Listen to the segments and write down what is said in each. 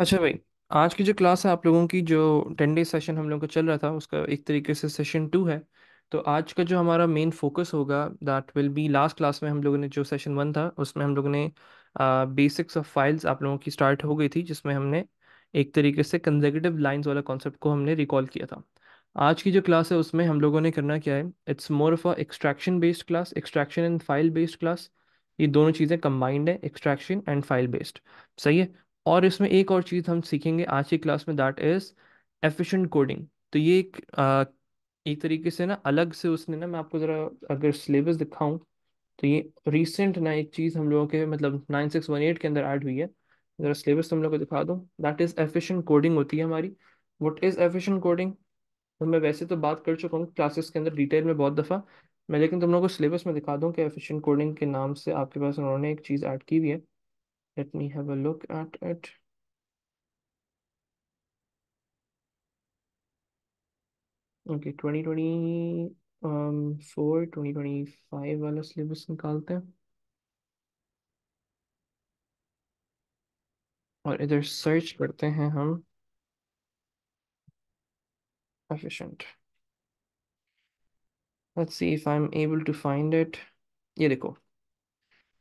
अच्छा भाई आज की जो क्लास है आप लोगों की जो टेन डे सेशन हम लोगों का चल रहा था उसका एक तरीके से सेशन टू है तो आज का जो हमारा मेन फोकस होगा that will be last class में हम लोगों ने जो सेशन वन था उसमें हम लोगों ने बेसिक्स ऑफ फाइल्स आप लोगों की स्टार्ट हो गई थी जिसमें हमने एक तरीके से कंजर्वेटिव लाइन्स वाला कॉन्सेप्ट को हमने रिकॉल किया था आज की जो क्लास है उसमें हम लोगों ने करना क्या है it's more of a extraction based class extraction and file based class ये दोनों चीज़ें कंबाइंड है एक्सट्रैक्शन एंड फाइल बेस्ड सही है और इसमें एक और चीज़ हम सीखेंगे आज की क्लास में दैट इज़ एफिशिएंट कोडिंग तो ये एक आ, एक तरीके से ना अलग से उसने ना मैं आपको ज़रा अगर सिलेबस दिखाऊं तो ये रिसेंट ना एक चीज़ हम लोगों के मतलब नाइन सिक्स वन एट के अंदर ऐड हुई है ज़रा सिलेबस हम लोग को दिखा दूँ दैट इज़ एफिशिएंट कोडिंग होती है हमारी वट इज़ एफिशेंट कोडिंग मैं वैसे तो बात कर चुका हूँ क्लासेस के अंदर डिटेल में बहुत दफ़ा मैं लेकिन तुम लोगों को सिलेबस में दिखा दूँ कि एफिशिएंट कोडिंग के नाम से आपके पास उन्होंने एक चीज़ ऐड की हुई है Let me have a look at it. Okay, 2024, um, 2025 syllabus. And either search karte hain hum. efficient. Let's see if I'm able to find it. Yeah,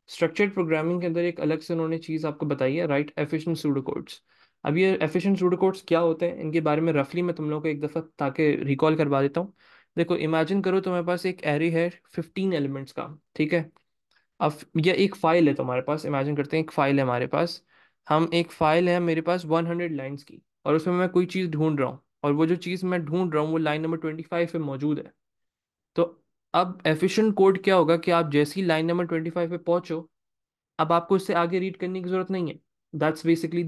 structured programming के अंदर एक अलग से उन्होंने चीज़ आपको बताई है राइट एफिशिएंट सूडो कोड्स अब ये एफिशिएंट सूडो कोड्स क्या होते हैं इनके बारे में रफली मैं तुम लोगों को एक दफ़ा ताकि रिकॉल करवा देता हूँ देखो इमेजिन करो तुम्हारे पास एक एरे है फिफ्टीन एलिमेंट्स का ठीक है अब यह एक फ़ाइल है तुम्हारे पास इमेजिन करते हैं एक फ़ाइल है हमारे पास हम एक फ़ाइल है मेरे पास वन हंड्रेड की और उसमें मैं कोई चीज़ ढूंढ रहा हूँ और वो जो चीज़ मैं ढूंढ रहा हूँ वो लाइन नंबर ट्वेंटी फाइव पे मौजूद है तो अब एफिशिएंट कोड क्या होगा कि आप जैसी लाइन नंबर ट्वेंटी फाइव पे पहुंचो अब आपको इससे आगे रीड करने की जरूरत नहीं है that's basically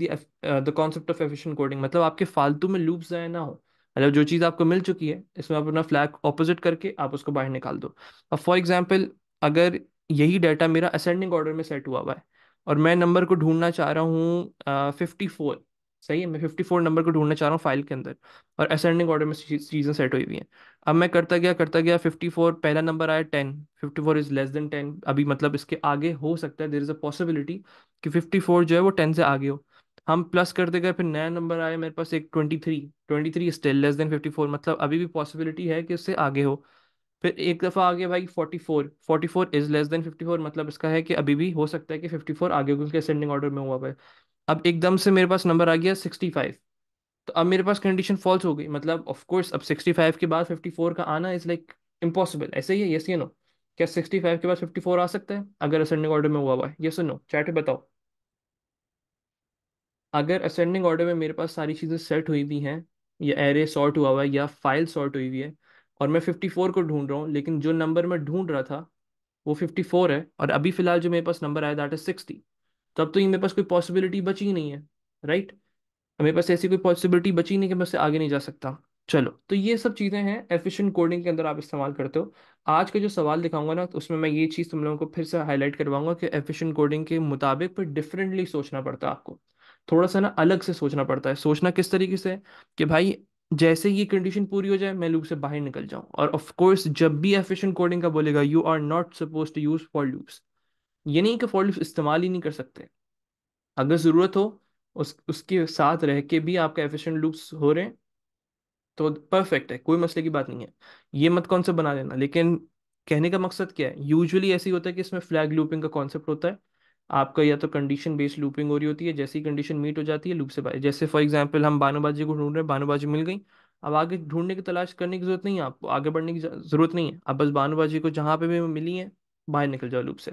the concept of efficient coding मतलब आपके फालतू में लूप जाए ना हो मतलब जो चीज़ आपको मिल चुकी है इसमें आप अपना फ्लैग ऑपोजिट करके आप उसको बाहर निकाल दो अब फॉर एग्जाम्पल अगर यही डाटा मेरा असेंडिंग ऑर्डर में सेट हुआ हुआ है और मैं नंबर को ढूंढना चाह रहा हूँ फिफ्टी uh, फोर सही है मैं फिफ्टी फोर नंबर को ढूंढना चाह रहा हूँ फाइल के अंदर और असेंडिंग ऑर्डर में चीज़ें सेट हुई हुई हैं अब मैं करता गया करता गया फिफ्टी फोर पहला नंबर आया ten fifty four is less than ten अभी मतलब इसके आगे हो सकता है देर इज़ अ पॉसिबिलिटी कि फिफ्टी फोर जो है वो टेन से आगे हो हम प्लस करते गए फिर नया नंबर आया मेरे पास एक twenty three twenty three still less than fifty four मतलब अभी भी पॉसिबिलिटी है कि इससे आगे हो फिर एक दफ़ा आगे भाई forty four forty four is less than fifty four मतलब इसका है कि अभी भी हो सकता है कि फिफ्टी फोर आगे क्योंकि असेंडिंग ऑर्डर में हुआ है अब एकदम से मेरे पास नंबर आ गया सिक्सटी फाइव तो अब मेरे पास कंडीशन फॉल्स हो गई मतलब ऑफ कोर्स अब सिक्सटी फाइव के बाद फिफ्टी फोर का आना इज लाइक इम्पॉसिबल ऐसे ही है यस या नो क्या सिक्सटी फाइव के बाद फिफ्टी फोर आ सकता है अगर असेंडिंग ऑर्डर में हुआ हुआ है यस नो चैट बताओ अगर असेंडिंग ऑर्डर में मेरे पास सारी चीज़ें सेट हुई हुई हैं या एरे सॉर्ट हुआ हुआ है या फाइल सॉर्ट हुई हुई है और मैं फिफ्टी फोर को ढूंढ रहा हूँ लेकिन जो नंबर मैं ढूंढ रहा था वो फिफ्टी फोर है और अभी फिलहाल जो मेरे पास नंबर आया दैट इज सिक्सटी तो अब तो मेरे पास कोई पॉसिबिलिटी बची ही नहीं है राइट मेरे पास ऐसी कोई पॉसिबिलिटी बची नहीं कि मैं उससे आगे नहीं जा सकता चलो तो ये सब चीज़ें हैं एफिशिएंट कोडिंग के अंदर आप इस्तेमाल करते हो आज का जो सवाल दिखाऊंगा ना तो उसमें मैं ये चीज़ तुम लोगों को फिर से हाईलाइट करवाऊंगा कि एफिशिएंट कोडिंग के मुताबिक पर डिफरेंटली सोचना पड़ता है आपको थोड़ा सा ना अलग से सोचना पड़ता है सोचना किस तरीके से कि भाई जैसे ये कंडीशन पूरी हो जाए मैं लूप से बाहर निकल जाऊं और ऑफकोर्स जब भी एफिशियंट कोडिंग का बोलेगा you are not suppose to use for loops ये नहीं कि फॉर इस्तेमाल ही नहीं कर सकते अगर ज़रूरत हो उस उसके साथ रह के भी आपका एफिशिएंट लूप्स हो रहे हैं तो परफेक्ट है कोई मसले की बात नहीं है ये मत सा बना लेना लेकिन कहने का मकसद क्या है यूजुअली ऐसे होता है कि इसमें फ्लैग लूपिंग का कॉन्सेप्ट होता है आपका या तो कंडीशन बेस्ड लूपिंग हो रही होती है जैसी कंडीशन मीट हो जाती है लूप से बाहर जैसे फॉर एग्जाम्पल हम बानोबाजी को ढूंढ रहे हैं बानोबाजी मिल गई अब आगे ढूंढने की तलाश करने की जरूरत नहीं है आपको आगे बढ़ने की जरूरत नहीं है आप बस बानोबाजी को जहाँ पर भी मिली है बाहर निकल जाओ लूप से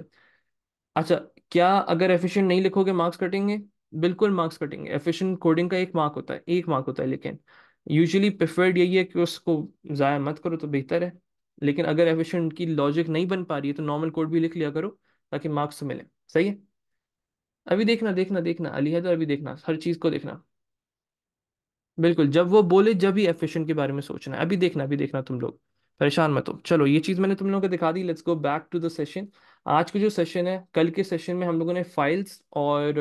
अच्छा क्या अगर एफिशिएंट नहीं लिखोगे मार्क्स कटेंगे बिल्कुल मार्क्स कटेंगे एफिशिएंट कोडिंग का एक मार्क होता है एक मार्क होता है लेकिन यूजुअली प्रेफर्ड यही है कि उसको ज़ाया मत करो तो बेहतर है लेकिन अगर एफिशिएंट की लॉजिक नहीं बन पा रही है तो नॉर्मल कोड भी लिख लिया करो ताकि मार्क्स मिले सही है अभी देखना देखना देखना अली हैदर अभी देखना हर चीज़ को देखना बिल्कुल जब वो बोले जब ही एफिशिएंट के बारे में सोचना है अभी देखना अभी देखना तुम लोग परेशान मत हो चलो ये चीज़ मैंने तुम लोगों को दिखा दी let's go back to the session आज का जो सेशन है कल के सेशन में हम लोगों ने फाइल्स और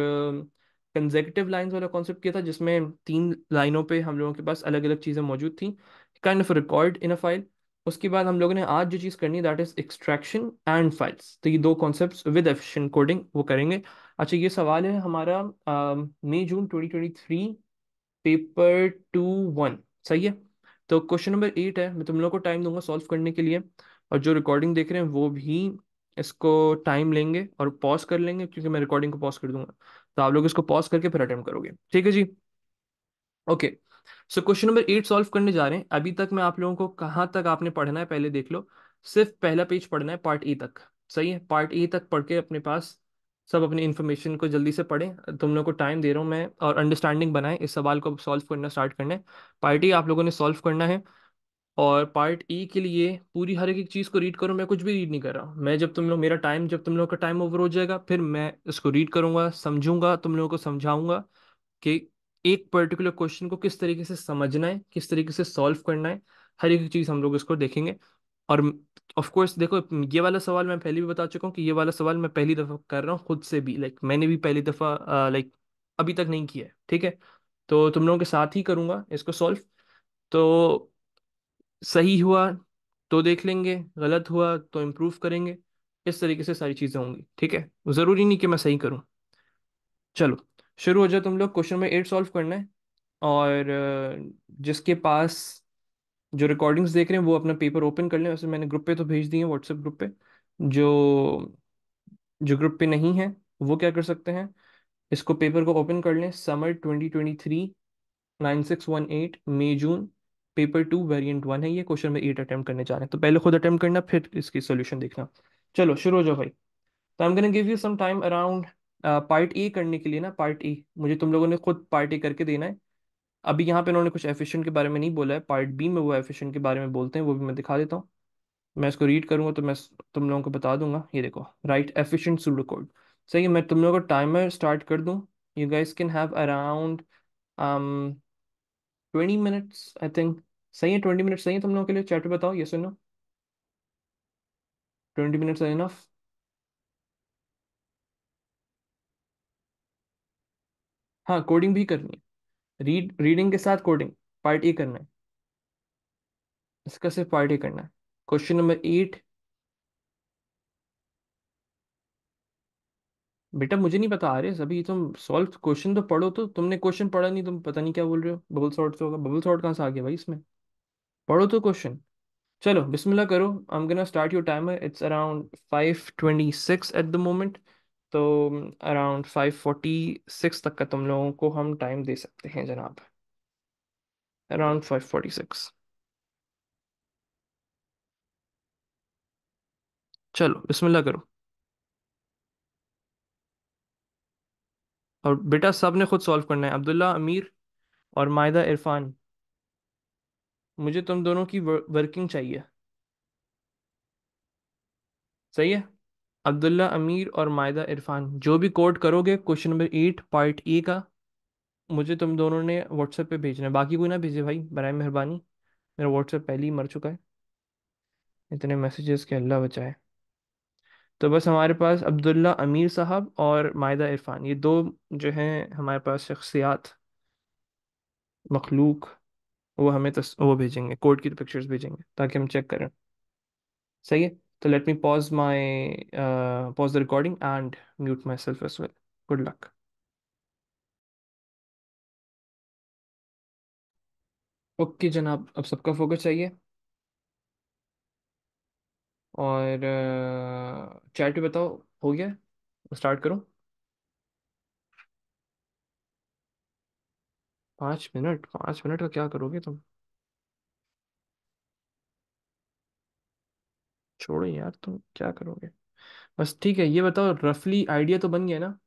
कंजेकटिव लाइंस वाला कॉन्सेप्ट किया था जिसमें तीन लाइनों पे हम लोगों के पास अलग अलग चीज़ें मौजूद थी kind of record in a file उसके बाद हम लोगों ने आज जो चीज़ करनी है that is extraction and files तो ये दो कॉन्सेप्ट विद एफिशिएंट कोडिंग वो करेंगे अच्छा ये सवाल है हमारा May June twenty twenty three paper two one सही है तो क्वेश्चन नंबर एट है मैं तुम लोग को टाइम दूंगा सॉल्व करने के लिए और जो रिकॉर्डिंग देख रहे हैं वो भी इसको टाइम लेंगे और पॉज कर लेंगे क्योंकि मैं रिकॉर्डिंग को पॉज कर दूंगा तो आप लोग इसको पॉज करके फिर अटेम्प्ट करोगे ठीक है जी okay so question number eight solve करने जा रहे हैं अभी तक मैं आप लोगों को कहाँ तक आपने पढ़ना है पहले देख लो सिर्फ पहला पेज पढ़ना है पार्ट ए तक सही है पार्ट ए तक पढ़ के अपने पास सब अपनी इन्फॉर्मेशन को जल्दी से पढ़ें तुम लोग को टाइम दे रहा हूँ मैं और अंडरस्टैंडिंग बनाएं इस सवाल को सॉल्व करना स्टार्ट करना है पार्ट ई आप लोगों ने सॉल्व करना है और पार्ट ई e के लिए पूरी हर एक चीज़ को रीड करूँ मैं कुछ भी रीड नहीं कर रहा मैं जब तुम लोग मेरा टाइम जब तुम लोग का टाइम ओवर हो जाएगा फिर मैं इसको रीड करूँगा समझूंगा तुम लोगों को समझाऊंगा कि एक पर्टिकुलर क्वेश्चन को किस तरीके से समझना है किस तरीके से सॉल्व करना है हर एक चीज़ हम लोग इसको देखेंगे और ऑफ कोर्स देखो ये वाला सवाल मैं पहले भी बता चुका हूँ कि ये वाला सवाल मैं पहली दफ़ा कर रहा हूँ खुद से भी लाइक मैंने भी पहली दफ़ा लाइक अभी तक नहीं किया है ठीक है तो तुम लोगों के साथ ही करूँगा इसको सॉल्व तो सही हुआ तो देख लेंगे गलत हुआ तो इम्प्रूव करेंगे इस तरीके से सारी चीज़ें होंगी ठीक है ज़रूरी नहीं कि मैं सही करूँ चलो शुरू हो जाओ तुम लोग क्वेश्चन में एट सॉल्व करना है और जिसके पास जो रिकॉर्डिंग्स देख रहे हैं वो अपना पेपर ओपन कर लें वैसे मैंने ग्रुप पे तो भेज दिए हैं व्हाट्सएप ग्रुप पे जो जो ग्रुप पे नहीं है वो क्या कर सकते हैं इसको पेपर को ओपन कर लें summer twenty twenty three nine six one eight May June paper two variant one है ये क्वेश्चन में एट अटैम्प्ट करने जा रहे हैं तो पहले खुद अटैम्प्ट करना फिर इसकी सोल्यूशन देखना चलो शुरू हो जाओ भाई तो I am gonna give you some time around part a करने के लिए ना पार्ट ए मुझे तुम लोगों ने खुद पार्ट ए करके देना है अभी यहाँ पे इन्होंने कुछ एफिशिएंट के बारे में नहीं बोला है पार्ट बी में वो एफिशिएंट के बारे में बोलते हैं वो भी मैं दिखा देता हूँ मैं इसको रीड करूँगा तो मैं तुम लोगों को बता दूंगा ये देखो राइट एफिशिएंट सूडो कोड सही है मैं तुम लोगों को टाइमर स्टार्ट कर दूँ you guys can have around twenty minutes I think सही है ट्वेंटी मिनट सही है तुम लोगों के लिए चैट बताओ ये सुनो ट्वेंटी मिनट्स आर इनफ हाँ कोडिंग भी करनी है रीड रीडिंग के साथ कोडिंग पार्ट ए करना है इसका सिर्फ पार्ट ए करना है क्वेश्चन नंबर एट बेटा मुझे नहीं पता आ रहे सभी तुम सॉल्व क्वेश्चन तो पढ़ो तो तुमने क्वेश्चन पढ़ा नहीं तुम पता नहीं क्या बोल रहे हो बबल सॉर्ट से होगा बबल सॉर्ट कहाँ से आ गया भाई इसमें पढ़ो तो क्वेश्चन चलो बिस्मिल्लाह करो I am gonna start your timer it's around five twenty six at the moment तो अराउंड फाइव फोर्टी सिक्स तक का तुम लोगों को हम टाइम दे सकते हैं जनाब अराउंड फाइव फोर्टी सिक्स चलो बिस्मिल्लाह करो और बेटा सब ने खुद सॉल्व करना है अब्दुल्ला अमीर और मायदा इरफान मुझे तुम दोनों की वर्किंग चाहिए सही है अब्दुल्ला अमीर और मायदा इरफान जो भी कोड करोगे question number eight part a का मुझे तुम दोनों ने व्हाट्सएप पे भेजना है बाकी कोई ना भेजे भाई बर मेहरबानी मेरा व्हाट्सएप पहले ही मर चुका है इतने मैसेजेस के अल्लाह बचाए तो बस हमारे पास अब्दुल्ला अमीर साहब और मायदा इरफान ये दो जो हैं हमारे पास शख्सियात मखलूक वो हमें तस, वो भेजेंगे कोर्ट की पिक्चर्स भेजेंगे ताकि हम चेक करें सही है So let me pause my uh, pause the recording and mute myself as well. Good luck. Okay okay, जनाब अब सबका फोकस चाहिए और चैट भी बताओ हो गया स्टार्ट करो पाँच मिनट पाँच मिनट का क्या करोगे तुम छोड़ो यार तुम क्या करोगे बस ठीक है ये बताओ रफली आइडिया तो बन गया ना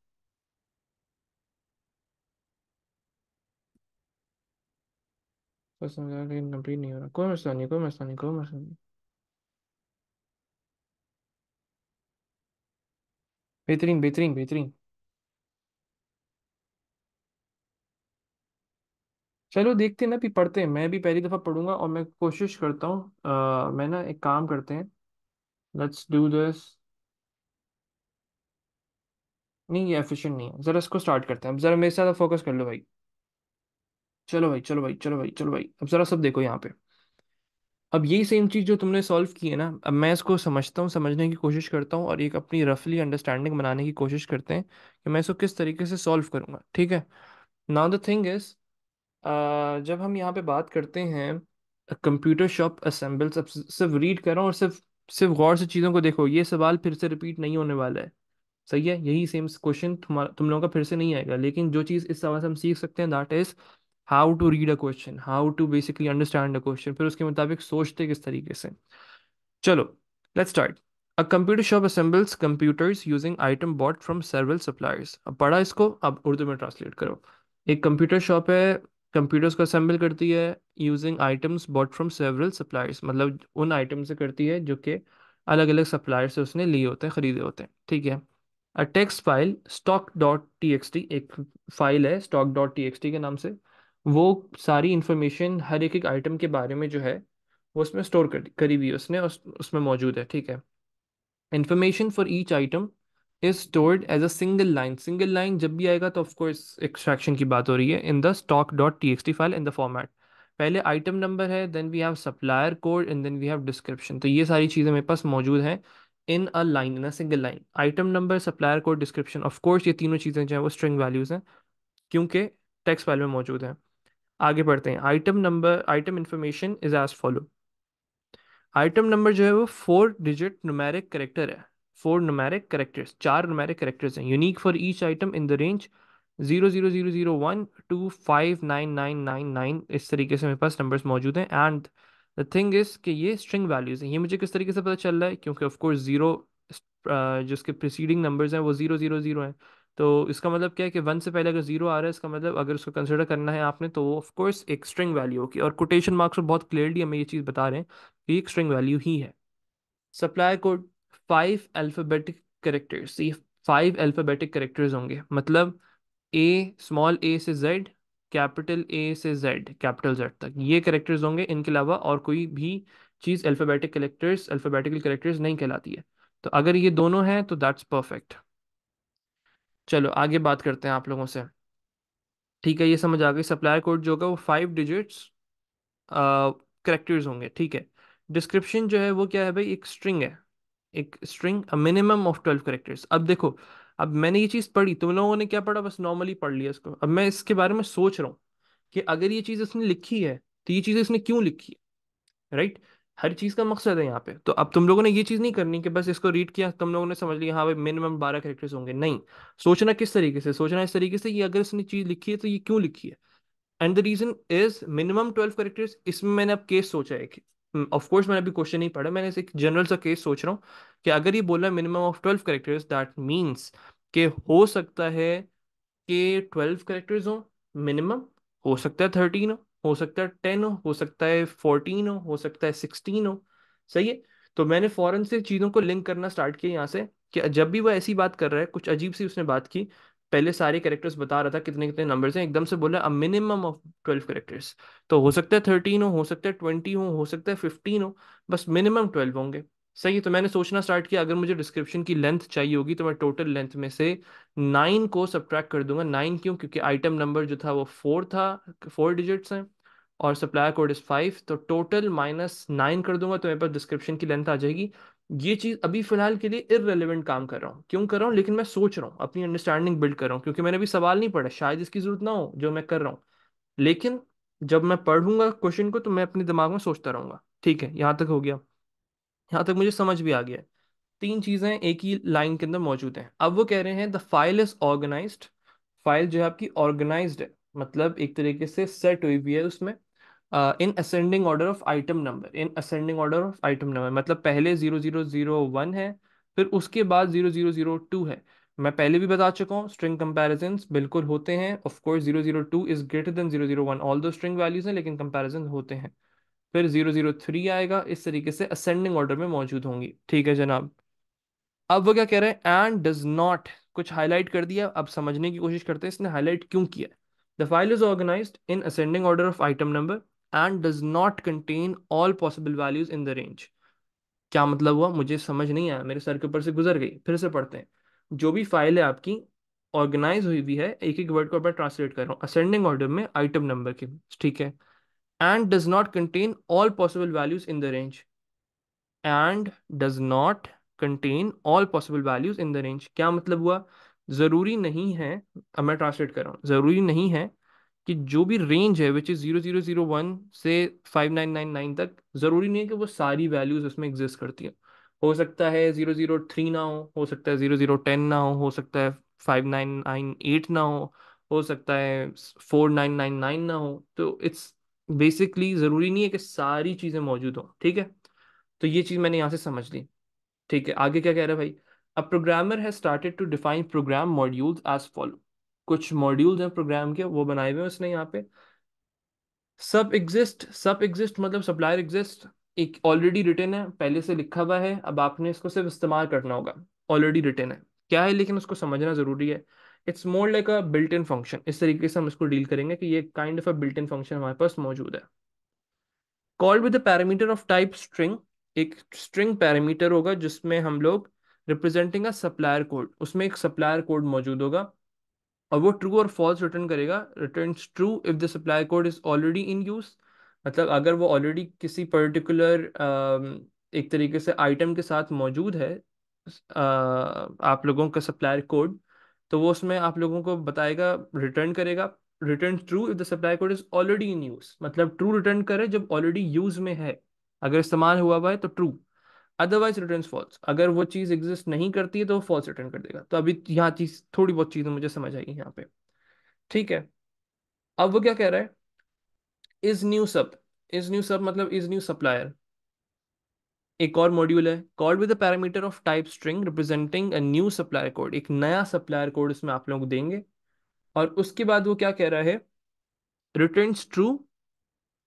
कंप्लीट नहीं हो रहा कोई मसला नहीं कोई मसला नहीं कोई मसला नहीं बेहतरीन बेहतरीन बेहतरीन चलो देखते हैं ना भी पढ़ते हैं मैं भी पहली दफ़ा पढ़ूंगा और मैं कोशिश करता हूँ मैं ना एक काम करते हैं लेट्स डू दिस नहीं ये एफिशिएंट नहीं है ज़रा इसको स्टार्ट करते हैं अब ज़रा मेरे साथ फोकस कर लो भाई चलो भाई चलो भाई चलो भाई चलो भाई अब ज़रा सब देखो यहाँ पे अब यही सेम चीज़ जो तुमने सॉल्व की है ना अब मैं इसको समझता हूँ समझने की कोशिश करता हूँ और एक अपनी रफली अंडरस्टैंडिंग बनाने की कोशिश करते हैं कि मैं इसको किस तरीके से सॉल्व करूँगा ठीक है नाउ द थिंग इज़ जब हम यहाँ पे बात करते हैं कंप्यूटर शॉप असेंबल सिर्फ रीड कर रहा हूँ और सिर्फ सिर्फ गौर से चीज़ों को देखो ये सवाल फिर से रिपीट नहीं होने वाला है सही है यही सेम क्वेश्चन तुम लोगों का फिर से नहीं आएगा लेकिन जो चीज़ इस सवाल से हम सीख सकते हैं that is how to read a question how to basically understand a question फिर उसके मुताबिक सोचते किस तरीके से चलो let's start a computer shop assembles computers using item bought from several suppliers अब पढ़ा इसको अब उर्दू में ट्रांसलेट करो एक कंप्यूटर शॉप है कंप्यूटर्स को असेंबल करती है using items bought from several suppliers मतलब उन आइटम से करती है जो कि अलग अलग सप्लायर से उसने लिए होते हैं ख़रीदे होते हैं ठीक है a text file stock dot T X T एक फाइल है stock dot T X T के नाम से वो सारी इन्फॉर्मेशन हर एक एक आइटम के बारे में जो है वो उसमें स्टोर करी हुई है उसने उस, उसमें मौजूद है ठीक है information for each item is stored as a single line single line जब भी आएगा तो ऑफकोर्स एक्सट्रैक्शन की बात हो रही है in the stock dot T X T file in the format पहले आइटम नंबर है then we have supplier code and then we have description तो ये सारी चीज़ें मेरे पास मौजूद हैं in a line in a single line item number supplier code description of ये तीनों चीज़ें जो हैं वो स्ट्रिंग वैल्यूज़ हैं क्योंकि टेक्स फाइल में मौजूद हैं आगे बढ़ते हैं item number item information is as follow item number जो है वो फोर डिजिट नुमेरिक करेक्टर है फोर नुमेरिक करेक्टर्स चार नुमेरिक करेक्टर्स हैं unique for each item in the range zero zero zero zero one to five nine nine nine nine इस तरीके से मेरे पास नंबर्स मौजूद हैं एंड द थिंग इज़ कि ये स्ट्रिंग वैल्यूज़ हैं ये मुझे किस तरीके से पता चल रहा है क्योंकि ऑफकोर्स ज़ीरो uh, जो इसके प्रिसीडिंग नंबर्स हैं वो ज़ीरो ज़ीरो ज़ीरो हैं तो इसका मतलब क्या है कि वन से पहले अगर ज़ीरो आ रहा है इसका मतलब अगर उसको कंसिडर करना है आपने तो ऑफकोर्स एक स्ट्रिंग वैल्यू होगी और कोटेशन मार्क्स बहुत क्लियरली हमें ये चीज़ बता रहे हैं कि एक स्ट्रिंग वैल्यू ही है supply code five alphabetic characters ये फाइव अल्फ़ाबेटिक करेक्टर्स होंगे मतलब ए स्मॉल ए से जेड कैपिटल ए से जेड कैपिटल जेड तक ये करेक्टर्स होंगे इनके अलावा और कोई भी चीज़ अल्फ़ाबेटिक करेक्टर्स अल्फ़ाबेटिकल करेक्टर्स नहीं कहलाती है तो अगर ये दोनों हैं तो दैट्स परफेक्ट चलो आगे बात करते हैं आप लोगों से ठीक है ये समझ आ गई सप्लायर कोड जो होगा वो फाइव डिजिट्स करेक्टर्स होंगे ठीक है डिस्क्रिप्शन जो है वो क्या है भाई एक स्ट्रिंग है एक string minimum of twelve characters अब देखो अब मैंने ये चीज़ पढ़ी तुम तो लोगों ने क्या पढ़ा बस नॉर्मली पढ़ लिया इसको अब मैं इसके बारे में सोच रहा हूँ कि अगर ये चीज़ इसने लिखी है तो ये चीज़ इसने क्यों लिखी है राइट हर चीज़ का मकसद है यहाँ पे तो अब तुम लोगों ने ये चीज़ नहीं करनी कि बस इसको रीड किया तुम लोगों ने समझ लिया हाँ भाई मिनिमम बारह करेक्टर्स होंगे नहीं सोचना किस तरीके से सोचना इस तरीके से कि अगर इसने चीज़ लिखी है तो ये क्यों लिखी है and the reason is minimum twelve characters इसमें मैंने अब केस सोचा है कि ऑफ hmm, कोर्स मैंने अभी क्वेश्चन नहीं पढ़ा मैंने एक जनरल सा केस सोच रहा हूँ कि अगर ये बोला minimum of twelve characters that means कि हो सकता है कि ट्वेल्व करेक्टर्स हो मिनिमम हो सकता है थर्टीन हो हो सकता है टेन हो हो सकता है फोर्टीन हो हो सकता है सिक्सटीन हो सही है तो मैंने फ़ौरन से चीज़ों को लिंक करना स्टार्ट किया यहाँ से कि जब भी वो ऐसी बात कर रहा है कुछ अजीब सी उसने बात की पहले सारे करेक्टर्स बता रहा था कितने कितने नंबर्स हैं एकदम से बोला a minimum of twelve characters तो हो सकता है थर्टीन हो हो सकता है ट्वेंटी हो हो सकता है फिफ्टीन हो बस मिनिमम ट्वेल्व होंगे सही तो मैंने सोचना स्टार्ट किया अगर मुझे डिस्क्रिप्शन की लेंथ चाहिए होगी तो मैं टोटल लेंथ में से नाइन को सब्ट्रैक्ट कर दूंगा नाइन क्यों क्योंकि आइटम नंबर जो था वो फोर था फोर डिजिट्स हैं और सप्लायर कोड इज़ फाइव तो टोटल माइनस नाइन कर दूंगा तो मेरे पास डिस्क्रिप्शन की लेंथ आ जाएगी ये चीज अभी फिलहाल के लिए इरेलीवेंट काम कर रहा हूँ क्यों कर रहा हूँ लेकिन मैं सोच रहा हूँ अपनी अंडरस्टैंडिंग बिल्ड कर रहा हूँ क्योंकि मैंने अभी सवाल नहीं पढ़ा शायद इसकी जरूरत ना हो जो मैं कर रहा हूँ लेकिन जब मैं पढ़ूंगा क्वेश्चन को तो मैं अपने दिमाग में सोचता रहूंगा ठीक है यहाँ तक हो गया यहाँ तक मुझे समझ भी आ गया तीन चीजें एक ही लाइन के अंदर मौजूद हैं अब वो कह रहे हैं the file is organize file जो है आपकी ऑर्गेनाइज है मतलब एक तरीके से सेट हुई हुई है उसमें in ascending order of item number in ascending order of item number मतलब पहले जीरो जीरो जीरो वन है फिर उसके बाद जीरो जीरो जीरो टू है मैं पहले भी बता चुका हूँ स्ट्रिंग कंपेरिजन बिल्कुल होते हैं of course zero zero two is greater than zero zero one all दो स्ट्रिंग वैल्यूज हैं लेकिन कंपेरिजन होते हैं फिर जीरो जीरो थ्री आएगा इस तरीके से असेंडिंग ऑर्डर में मौजूद होंगी ठीक है जनाब अब वो क्या कह रहे हैं एंड डज नॉट कुछ हाईलाइट कर दिया अब समझने की कोशिश करते हैं इसने हाईलाइट क्यों किया the file is organize in ascending order of item number and does not contain all possible values in the range क्या मतलब हुआ मुझे समझ नहीं आया मेरे सर के ऊपर से गुजर गई फिर से पढ़ते हैं जो भी फाइल है आपकी ऑर्गेनाइज हुई भी है एक एक वर्ड को मैं ट्रांसलेट कर रहा हूँ असेंडिंग ऑर्डर में आइटम नंबर के ठीक है and does not contain all possible values in the range and does not contain all possible values in the range क्या मतलब हुआ ज़रूरी नहीं है अब मैं ट्रांसलेट कर रहा हूँ ज़रूरी नहीं है कि जो भी रेंज है which is zero zero zero one से फाइव नाइन नाइन नाइन तक ज़रूरी नहीं है कि वो सारी वैल्यूज़ उसमें एग्जिस्ट करती हैं हो सकता है ज़ीरो ज़ीरो थ्री ना हो हो सकता है ज़ीरो ज़ीरो टेन ना हो हो सकता है फाइव नाइन नाइन एट ना हो हो सकता है फोर नाइन नाइन नाइन ना हो तो इट्स बेसिकली ज़रूरी नहीं है कि सारी चीज़ें मौजूद हों ठीक है तो ये चीज़ मैंने यहाँ से समझ ली ठीक है आगे क्या कह रहे हैं भाई a programmer has started to define program modules as follow कुछ मॉड्यूल्स हैं प्रोग्राम के वो बनाए हुए हैं उसने यहाँ पे सब एग्जिस्ट सब एग्जिस्ट मतलब सप्लायर एग्जिस्ट एक ऑलरेडी रिटेन है पहले से लिखा हुआ है अब आपने इसको सिर्फ इस्तेमाल करना होगा ऑलरेडी रिटेन है क्या है लेकिन उसको समझना जरूरी है it's more like a built in function इस तरीके से हम इसको डील करेंगे कि ये kind of a built in function हमारे पास मौजूद है called with parameter of type string एक स्ट्रिंग पैरामीटर होगा जिसमें हम लोग रिप्रेजेंटिंग अ सप्लायर कोड उसमें एक सप्लायर कोड मौजूद होगा और वो ट्रू और फॉल्स रिटर्न करेगा return true if the supply code is already in use मतलब अगर वो ऑलरेडी किसी पर्टिकुलर um, एक तरीके से आइटम के साथ मौजूद है आप लोगों का सप्लायर कोड तो वो उसमें आप लोगों को बताएगा रिटर्न करेगा return true if the supply code is already in use मतलब ट्रू रिटर्न करे जब ऑलरेडी यूज में है अगर इस्तेमाल हुआ हुआ है तो ट्रू अदरवाइज रिटर्न फॉल्स अगर वो चीज़ एग्जिस्ट नहीं करती है तो वो फॉल्स रिटर्न कर देगा तो अभी यहाँ चीज़ थोड़ी बहुत चीज़ें मुझे समझ आई यहाँ पे ठीक है अब वो क्या कह रहा है is new sub is new sub मतलब इज न्यू सप्लायर एक और मॉड्यूल है called with parameter of type string representing a new supplier code एक नया सप्लायर कोड इसमें आप लोग देंगे और उसके बाद वो क्या कह रहा है रिटर्न ट्रू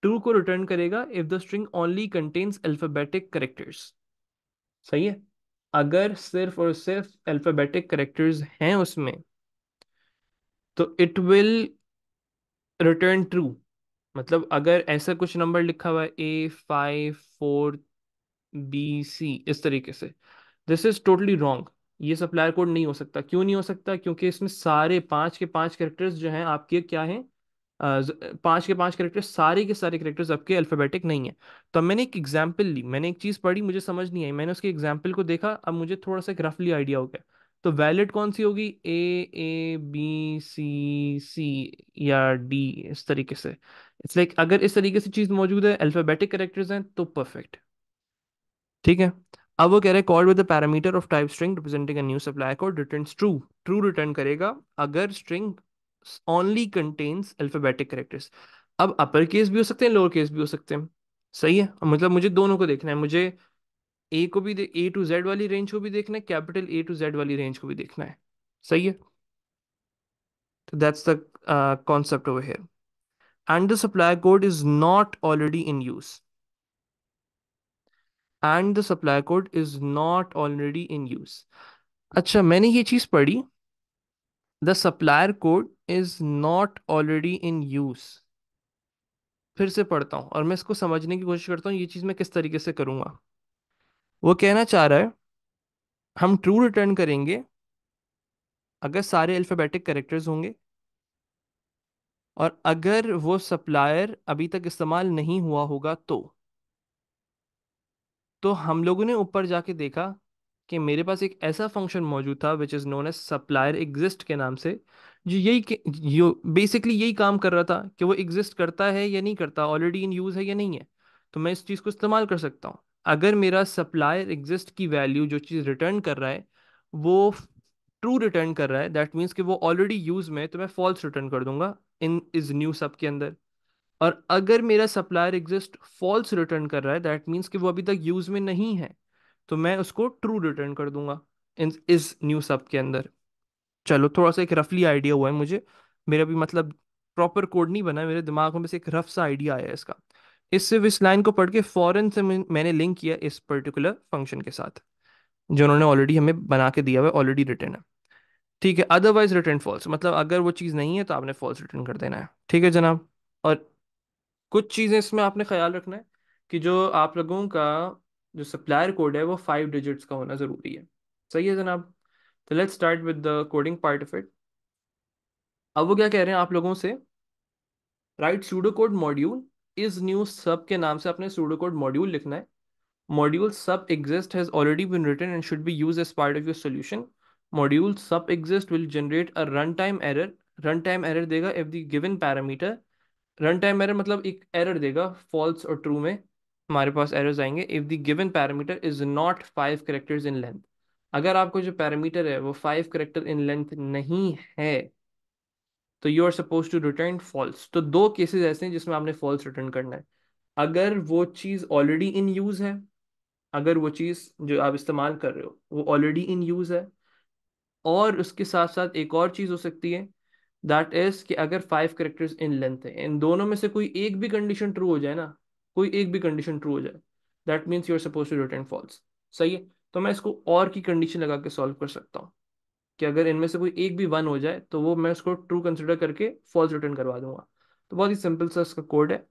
ट्रू को रिटर्न करेगा if the string only contains alphabetic characters सही है अगर सिर्फ और सिर्फ अल्फाबेटिक करेक्टर्स हैं उसमें तो इट विल रिटर्न ट्रू मतलब अगर ऐसा कुछ नंबर लिखा हुआ है A five four B C इस तरीके से दिस इज टोटली रॉन्ग ये सप्लायर कोड नहीं हो सकता क्यों नहीं हो सकता क्योंकि इसमें सारे पांच के पांच करेक्टर्स जो हैं आपके क्या हैं पांच के पांच करेक्टर्स सारे के सारे करेक्टर्स आपके अल्फ़ाबेटिक नहीं है तो मैंने एक एग्जाम्पल ली मैंने एक चीज़ पढ़ी मुझे समझ नहीं आई मैंने उसके एग्जाम्पल को देखा अब मुझे थोड़ा सा रफली आइडिया हो गया तो वैलिड कौन सी होगी ए ए बी सी सी या डी इस तरीके से इट्स लाइक like, अगर इस तरीके से चीज़ मौजूद है अल्फ़ाबेटिक करेक्टर्स हैं तो परफेक्ट ठीक है अब वो कह रहे हैं called with the parameter of type string representing a new supply code returns true true return करेगा अगर string only contains alphabetic characters अब अपर केस भी हो सकते हैं लोअर केस भी हो सकते हैं सही है मतलब मुझे दोनों को देखना है मुझे ए को भी ए टू जेड वाली रेंज को भी देखना है कैपिटल ए टू जेड वाली रेंज को भी देखना है सही है तो that's the concept over here and the supply code is not already in use and the supply code is not already in use अच्छा मैंने ये चीज पढ़ी the supplier code is not already in use फिर से पढ़ता हूं और मैं इसको समझने की कोशिश करता हूँ ये चीज़ मैं किस तरीके से करूंगा वो कहना चाह रहा है हम ट्रू रिटर्न करेंगे अगर सारे अल्फ़ाबेटिक करेक्टर्स होंगे और अगर वो सप्लायर अभी तक इस्तेमाल नहीं हुआ होगा तो तो हम लोगों ने ऊपर जाके देखा कि मेरे पास एक ऐसा फंक्शन मौजूद था which is known as supplier exist के नाम से जो यही यो बेसिकली यही काम कर रहा था कि वो एग्जिस्ट करता है या नहीं करता ऑलरेडी इन यूज़ है या नहीं है तो मैं इस चीज़ को इस्तेमाल कर सकता हूँ अगर मेरा सप्लायर एग्जिस्ट की वैल्यू जो चीज़ रिटर्न कर रहा है वो ट्रू रिटर्न कर रहा है दैट मीन्स कि वो ऑलरेडी यूज़ में तो मैं फॉल्स रिटर्न कर दूंगा इन इज़ न्यू सब के अंदर और अगर मेरा सप्लायर एग्जिस्ट फॉल्स रिटर्न कर रहा है दैट मीन्स कि वो अभी तक यूज़ में नहीं है तो मैं उसको ट्रू रिटर्न कर दूंगा इन इस न्यू सब के अंदर चलो थोड़ा सा एक रफली आइडिया हुआ है मुझे मेरा भी मतलब प्रॉपर कोड नहीं बना मेरे दिमाग में बस एक रफ सा आइडिया आया है इसका इससे इस लाइन को पढ़ के फ़ौरन से मैंने लिंक किया इस पर्टिकुलर फंक्शन के साथ जो उन्होंने ऑलरेडी हमें बना के दिया हुआ है ऑलरेडी रिटर्न है ठीक है अदरवाइज रिटर्न फॉल्स मतलब अगर वो चीज़ नहीं है तो आपने फॉल्स रिटर्न कर देना है ठीक है जनाब और कुछ चीज़ें इसमें आपने ख्याल रखना है कि जो आप लोगों का जो सप्लायर कोड है वो फाइव डिजिट्स का होना ज़रूरी है सही है जनाब तो let's start with the coding part of it अब वो क्या कह रहे हैं आप लोगों से write pseudo code module is new sub के नाम से अपने सूडो कोड मॉड्यूल लिखना है module sub exist has already been written and should be use as part of your solution module sub exist will generate a run time error run time error देगा if the given parameter run time error मतलब एक error देगा false और true में हमारे पास errors आएंगे if the given parameter is not five characters in length अगर आपको जो पैरामीटर है वो फाइव करेक्टर इन लेंथ नहीं है तो you are suppose to return false तो दो केसेस ऐसे हैं जिसमें आपने फॉल्स रिटर्न करना है अगर वो चीज़ ऑलरेडी इन यूज़ है अगर वो चीज़ जो आप इस्तेमाल कर रहे हो वो ऑलरेडी इन यूज़ है और उसके साथ साथ एक और चीज़ हो सकती है दैट इज़ कि अगर फाइव करेक्टर्स इन लेंथ है इन दोनों में से कोई एक भी कंडीशन ट्रू हो जाए ना कोई एक भी कंडीशन ट्रू हो जाए that means you are suppose to return false सही है तो मैं इसको और की कंडीशन लगा के सॉल्व कर सकता हूँ कि अगर इनमें से कोई एक भी वन हो जाए तो वो मैं उसको ट्रू कंसिडर करके फॉल्स रिटर्न करवा दूंगा तो बहुत ही सिंपल सा इसका कोड है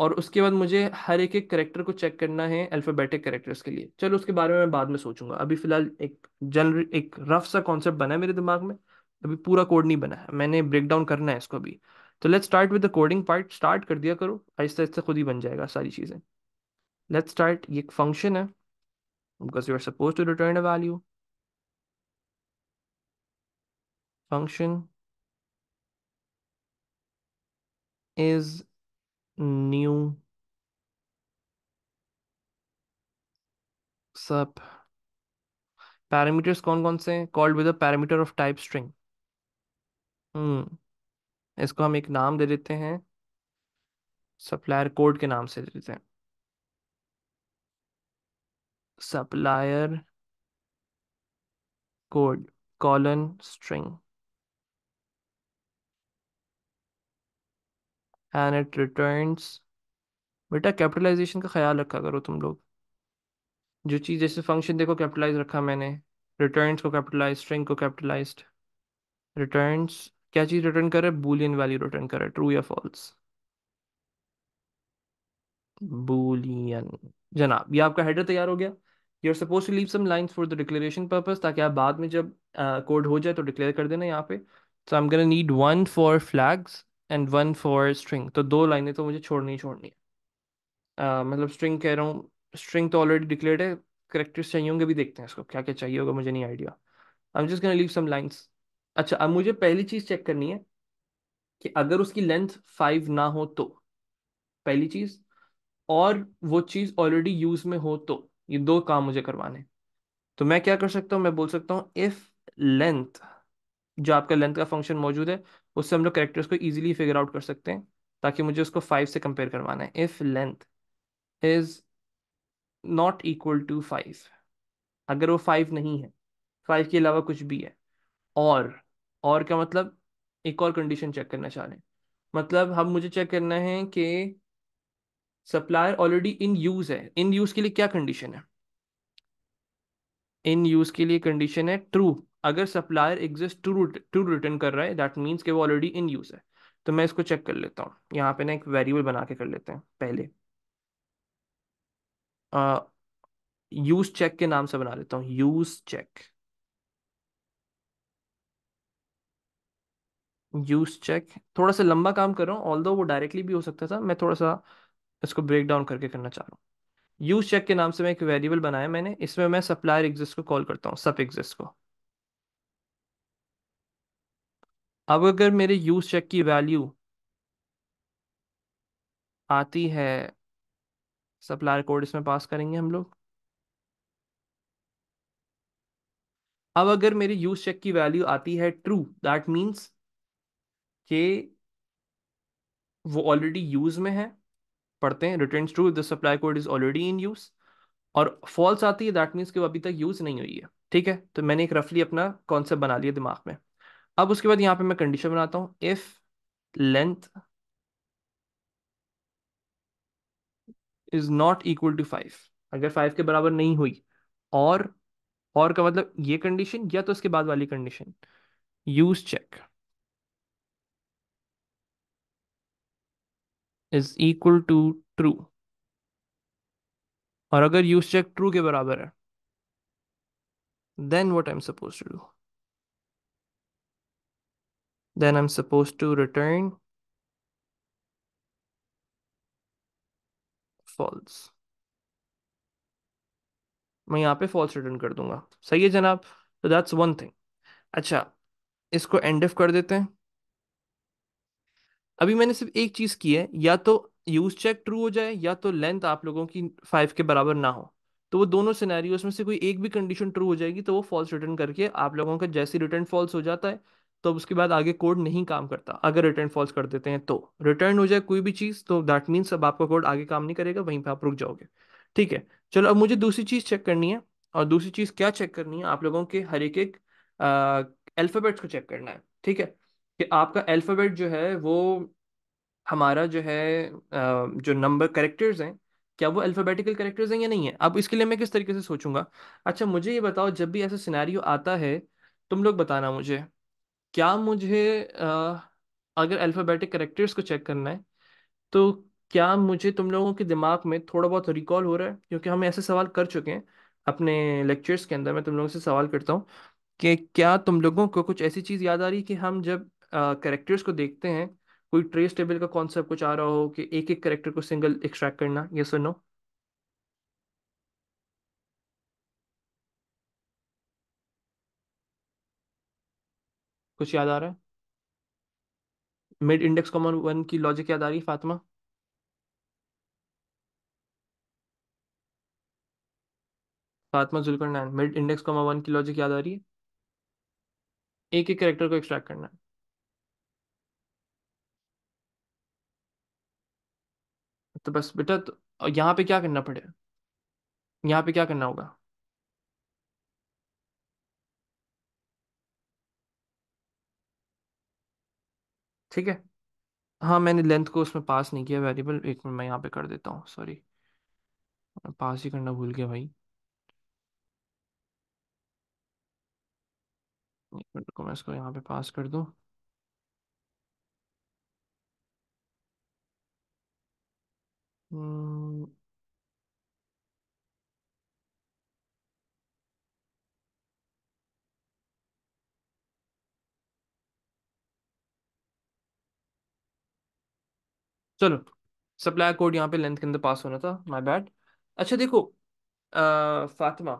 और उसके बाद मुझे हर एक एक करेक्टर को चेक करना है अल्फ़ाबेटिक करेक्टर्स के लिए चलो उसके बारे में मैं बाद में सोचूंगा अभी फिलहाल एक जनरल एक रफ सा कॉन्सेप्ट बना है मेरे दिमाग में अभी पूरा कोड नहीं बना है मैंने ब्रेक डाउन करना है इसको अभी तो let's start with the coding part start कर दिया करो आहिस्ता आहिस्ता खुद ही बन जाएगा सारी चीज़ें लेट्स स्टार्ट ये एक फंक्शन है because you are suppose to return a value function is new sub parameters कौन कौन से हैं called with a parameter of type string इसको हम एक नाम दे देते हैं सप्लायर कोड के नाम से दे देते हैं supplier code colon string and it returns बेटा कैपिटलाइजेशन का ख्याल रखा करो तुम लोग जो चीज़ जैसे फंक्शन देखो कैपिटलाइज रखा मैंने रिटर्न्स को कैपिटलाइज स्ट्रिंग को कैपिटलाइज्ड रिटर्न्स क्या चीज़ रिटर्न कर रहा है बुलियन वैल्यू रिटर्न कर रहा है ट्रू या फॉल्स बुलियन जनाब ये आपका हेडर तैयार हो गया you are suppose to leave some lines for the declaration purpose ताकि आप बाद में जब कोड uh, हो जाए तो डिक्लेयर कर देना यहाँ पे so I am gonna need one for flags and one for string तो दो लाइनें तो मुझे छोड़नी ही छोड़नी है uh, मतलब स्ट्रिंग कह रहा हूँ स्ट्रिंग तो ऑलरेडी डिक्लेयर है करेक्टर्स चाहिए होंगे भी देखते हैं इसको क्या क्या चाहिए होगा मुझे नहीं idea I am just gonna leave some lines अच्छा अब मुझे पहली चीज चेक करनी है कि अगर उसकी लेंथ फाइव ना हो तो पहली चीज और वो चीज ऑलरेडी यूज में हो तो ये दो काम मुझे करवाने तो मैं क्या कर सकता हूँ मैं बोल सकता हूँ इफ लेंथ जो आपका लेंथ का फंक्शन मौजूद है उससे हम लोग करेक्टर्स को इजीली फिगर आउट कर सकते हैं ताकि मुझे उसको फाइव से कंपेयर करवाना है if length is not equal to five अगर वो फाइव नहीं है फाइव के अलावा कुछ भी है और और क्या मतलब एक और कंडीशन चेक करना चाह रहे हैं मतलब हम मुझे चेक करना है कि सप्लायर ऑलरेडी इन यूज है इन यूज के लिए क्या कंडीशन है इन यूज के लिए कंडीशन है ट्रू अगर supplier exist true to return कर रहा है दैट मीन्स कि वो ऑलरेडी इन यूज है तो मैं इसको चेक कर लेता हूँ यहाँ पे ना एक वेरिएबल बना के कर लेते हैं पहले यूज uh, चेक के नाम से बना लेता हूँ यूज चेक यूज चेक थोड़ा सा लंबा काम कर रहा हूँ ऑल वो डायरेक्टली भी हो सकता था मैं थोड़ा सा इसको ब्रेक डाउन करके करना चाह रहा हूँ यूज चेक के नाम से मैं एक वेरिएबल बनाया मैंने इसमें मैं सप्लायर एग्जिस्ट को कॉल करता हूँ सप एग्जिस्ट को अब अगर मेरे यूज चेक की वैल्यू आती है सप्लायर कोड इसमें पास करेंगे हम लोग अब अगर मेरे यूज चेक की वैल्यू आती है ट्रू दैट मीन्स कि वो ऑलरेडी यूज में है पढ़ते हैं return true the supply code is already in use और फॉल्स आती है दैट मीन्स कि वो अभी तक यूज नहीं हुई है ठीक है तो मैंने एक रफली अपना कॉन्सेप्ट बना लिया दिमाग में अब उसके बाद यहाँ पे मैं कंडीशन बनाता हूँ if length is not equal to five अगर फाइव के बराबर नहीं हुई और और का मतलब ये कंडीशन या तो उसके बाद वाली condition use check is equal to true और अगर यूज चेक ट्रू के बराबर है then I am suppose to do then I am suppose to return false मैं यहाँ पे फॉल्स रिटर्न कर दूंगा सही है जनाब तो दैट्स वन थिंग अच्छा इसको एंड कर देते हैं अभी मैंने सिर्फ एक चीज की है या तो यूज चेक ट्रू हो जाए या तो लेंथ आप लोगों की फाइव के बराबर ना हो तो वो दोनों सिनेरियो में से कोई एक भी कंडीशन ट्रू हो जाएगी तो वो फॉल्स रिटर्न करके आप लोगों का जैसे रिटर्न फॉल्स हो जाता है तो उसके बाद आगे कोड नहीं काम करता अगर रिटर्न फॉल्स कर देते हैं तो रिटर्न हो जाए कोई भी चीज़ तो दैट मीन्स अब आपका कोड आगे काम नहीं करेगा वहीं पर आप रुक जाओगे ठीक है चलो अब मुझे दूसरी चीज़ चेक करनी है और दूसरी चीज़ क्या चेक करनी है आप लोगों के हर एक एक अल्फ़ाबेट्स को चेक करना है ठीक है कि आपका अल्फ़ाबेट जो है वो हमारा जो है जो नंबर करेक्टर्स हैं क्या वो अल्फ़ाबेटिकल करेक्टर्स हैं या नहीं है अब इसके लिए मैं किस तरीके से सोचूंगा अच्छा मुझे ये बताओ जब भी ऐसा सिनेरियो आता है तुम लोग बताना मुझे क्या मुझे अगर अल्फ़ाबेटिक करेक्टर्स को चेक करना है तो क्या मुझे तुम लोगों के दिमाग में थोड़ा बहुत रिकॉल हो रहा है क्योंकि हम ऐसे सवाल कर चुके हैं अपने लेक्चर्स के अंदर मैं तुम लोगों से सवाल करता हूँ कि क्या तुम लोगों को कुछ ऐसी चीज़ याद आ रही कि हम जब करेक्टर्स को देखते हैं कोई ट्रेस टेबल का कॉन्सेप्ट कुछ आ रहा हो कि एक एक करेक्टर को सिंगल एक्सट्रैक्ट करना ये नो कुछ याद आ रहा है मिड इंडेक्स कॉमन वन की लॉजिक याद आ रही है Fatima Fatima Zulqarnain mid index comma one की लॉजिक याद आ रही है एक एक करेक्टर को एक्सट्रैक्ट करना है तो बस बेटा तो यहाँ पे क्या करना पड़ेगा यहाँ पे क्या करना होगा ठीक है हाँ मैंने लेंथ को उसमें पास नहीं किया वेरिएबल एक मिनट मैं यहाँ पे कर देता हूँ सॉरी पास ही करना भूल गया भाई एक मिनट को मैं इसको यहाँ पे पास कर दूँ Mm, चलो सप्लायर कोड यहाँ पे लेंथ के अंदर पास होना था माय बैड अच्छा देखो आ, फातिमा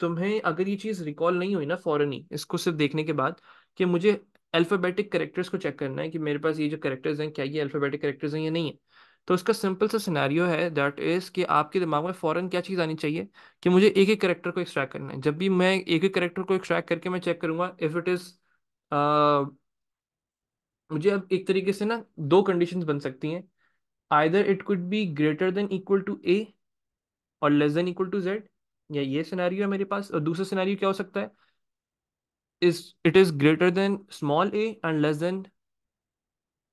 तुम्हें अगर ये चीज़ रिकॉल नहीं हुई ना फॉरन ही इसको सिर्फ देखने के बाद कि मुझे अल्फ़ाबेटिक करेक्टर्स को चेक करना है कि मेरे पास ये जो करेक्टर्स हैं क्या ये अल्फ़ाबेटिक करेक्टर्स हैं या नहीं है तो इसका सिंपल सा सिनेरियो है दैट इज़ कि आपके दिमाग में फ़ौरन क्या चीज़ आनी चाहिए कि मुझे एक एक करेक्टर को एक्सट्रैक्ट करना है जब भी मैं एक एक करेक्टर को एक्सट्रैक्ट करके मैं चेक करूंगा इफ़ इट इज़ मुझे अब एक तरीके से ना दो कंडीशंस बन सकती हैं either it could be greater than equal to A और less than equal to Z या ये सिनेरियो है मेरे पास और दूसरा सिनेरियो क्या हो सकता है is it is greater than small A and less than